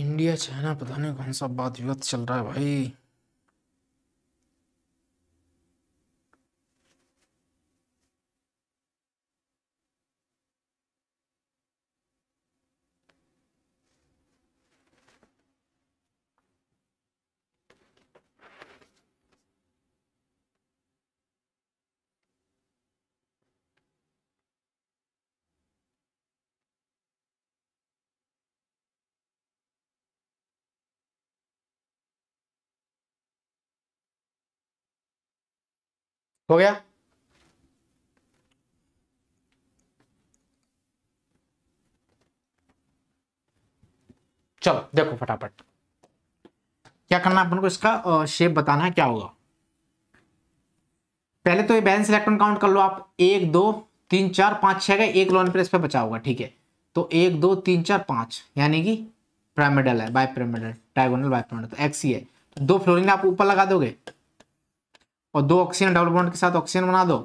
[SPEAKER 1] इंडिया चाइना पता नहीं कौन सा बात विवाद चल रहा है भाई हो गया चलो देखो फटाफट क्या करना अपन को इसका शेप बताना है क्या होगा पहले तो ये बैलेंस इलेक्ट्रॉन काउंट कर लो आप एक दो तीन चार पांच छह का एक लोन पर इस पर बचा होगा ठीक है तो एक दो तीन चार पांच यानी कि प्राइमेडल है bipyramidal diagonal bipyramidal तो एक्स ही है तो दो फ्लोरिन आप ऊपर लगा दोगे और दो ऑक्सीजन डबल बॉन्ड के साथ ऑक्सीजन बना दो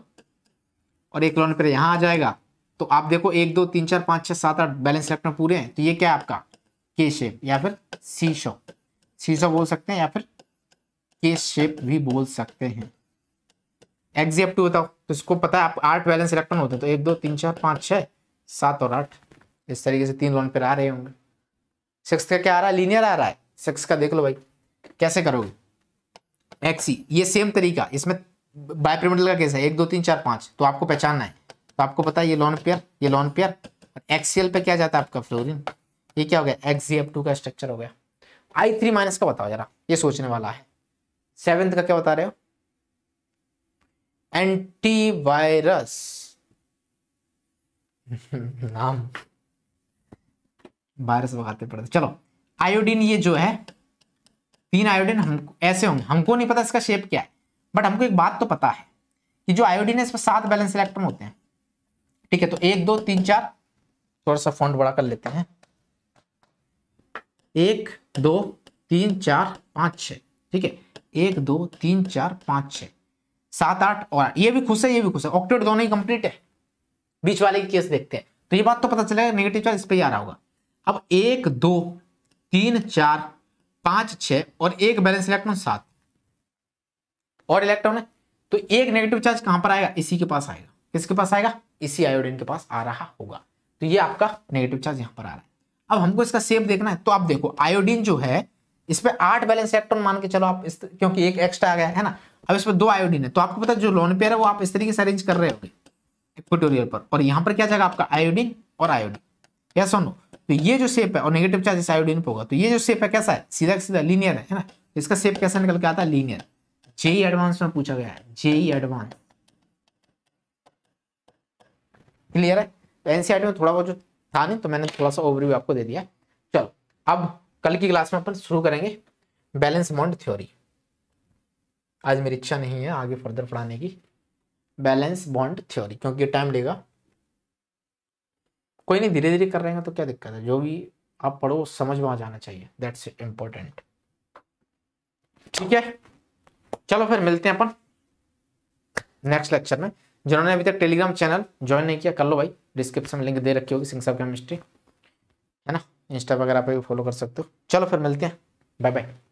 [SPEAKER 1] और एक लोन पेयर यहाँ आ जाएगा तो आप देखो एक दो तीन चार पाँच छः सात आठ बैलेंस इलेक्ट्रॉन पूरे हैं तो ये क्या है आपका के शेप या फिर सी शो सी शो बोल सकते हैं या फिर के शेप भी बोल सकते हैं एक्जेप टू बताओ तो इसको पता है आप आठ बैलेंस इलेक्ट्रॉन होते हैं तो एक दो तीन चार पाँच छः सात और आठ इस तरीके से तीन लोन पेयर आ रहे होंगे सिक्स का क्या आ रहा है लीनियर आ रहा है सिक्स का देख लो भाई कैसे करोगे एक्सी e. ये सेम तरीका इसमें बाय का कैसा है एक दो तीन चार पाँच तो आपको पहचानना है तो आपको पता है ये लॉन पेयर ये लॉन पेयर और एक्सीएल पे क्या जाता है आपका फ्लोरिन ये क्या हो गया एक्स टू e का स्ट्रक्चर हो गया आई थ्री माइनस का बताओ जरा ये सोचने वाला है सेवेंथ का क्या बता रहे हो एंटीवायरस नाम वायरस बताते पड़ते चलो आयोडीन ये जो है तीन आयोडीन हम ऐसे होंगे हमको नहीं पता इसका शेप क्या है बट हमको एक बात तो पता है कि जो आयोडीन है इसमें सात बैलेंस इलेक्ट्रॉन होते हैं ठीक है तो एक दो तीन चार थोड़ा सा फोन बड़ा कर लेते हैं एक दो तीन चार पाँच छ ठीक है एक दो तीन चार पाँच छ सात आठ और ये भी खुश है ये भी खुश है ऑक्टेट दोनों ही कंप्लीट है बीच वाले की केस देखते हैं तो ये बात तो पता चलेगा नेगेटिव चार्ज इस पर ही आ रहा होगा अब एक दो तीन चार पांच छ और एक बैलेंस इलेक्ट्रॉन सात और इलेक्ट्रॉन है तो एक नेगेटिव चार्ज कहां पर आएगा इसी के पास आएगा किसके पास आएगा इसी आयोडीन के पास आ रहा होगा तो ये आपका नेगेटिव चार्ज यहां पर आ रहा है अब हमको इसका सेप देखना है तो आप देखो आयोडीन जो है इस पर आठ बैलेंस इलेक्ट्रॉन मान के चलो आप इस क्योंकि एक एक्स्ट्रा आ गया है ना अब इस पर दो आयोडीन है तो आपको पता जो लोन पेयर है वो आप इस तरीके से अरेंज कर रहे होंगे इक्वेटोरियल पर और यहां पर क्या जाएगा आपका आयोडीन और आयोडीन यस और नो तो ये जो शेप है और नेगेटिव चार्ज इस आयोडीन पर होगा तो ये जो शेप है कैसा है सीधा सीधा लीनियर है ना इसका शेप कैसा निकल के आता है लीनियर जेई एडवांस में पूछा गया है जेई एडवांस क्लियर है तो एनसीआर में थोड़ा बहुत जो था नहीं तो मैंने थोड़ा सा ओवरव्यू आपको दे दिया चलो अब कल की क्लास में अपन शुरू करेंगे बैलेंस अमाउंट थ्योरी आज मेरी इच्छा नहीं है आगे फर्दर पढ़ाने की बैलेंस बॉन्ड थ्योरी क्योंकि टाइम लेगा कोई नहीं धीरे धीरे कर रहे हैं तो क्या दिक्कत है जो भी आप पढ़ो समझ में आ जाना चाहिए दैट्स इंपॉर्टेंट ठीक है चलो फिर मिलते हैं अपन नेक्स्ट लेक्चर में जिन्होंने अभी तक टेलीग्राम चैनल ज्वाइन नहीं किया कर लो भाई डिस्क्रिप्शन में लिंक दे रखी होगी सिंह साहब केमिस्ट्री है ना इंस्टा वगैरह पे भी फॉलो कर सकते हो चलो फिर मिलते हैं बाय बाय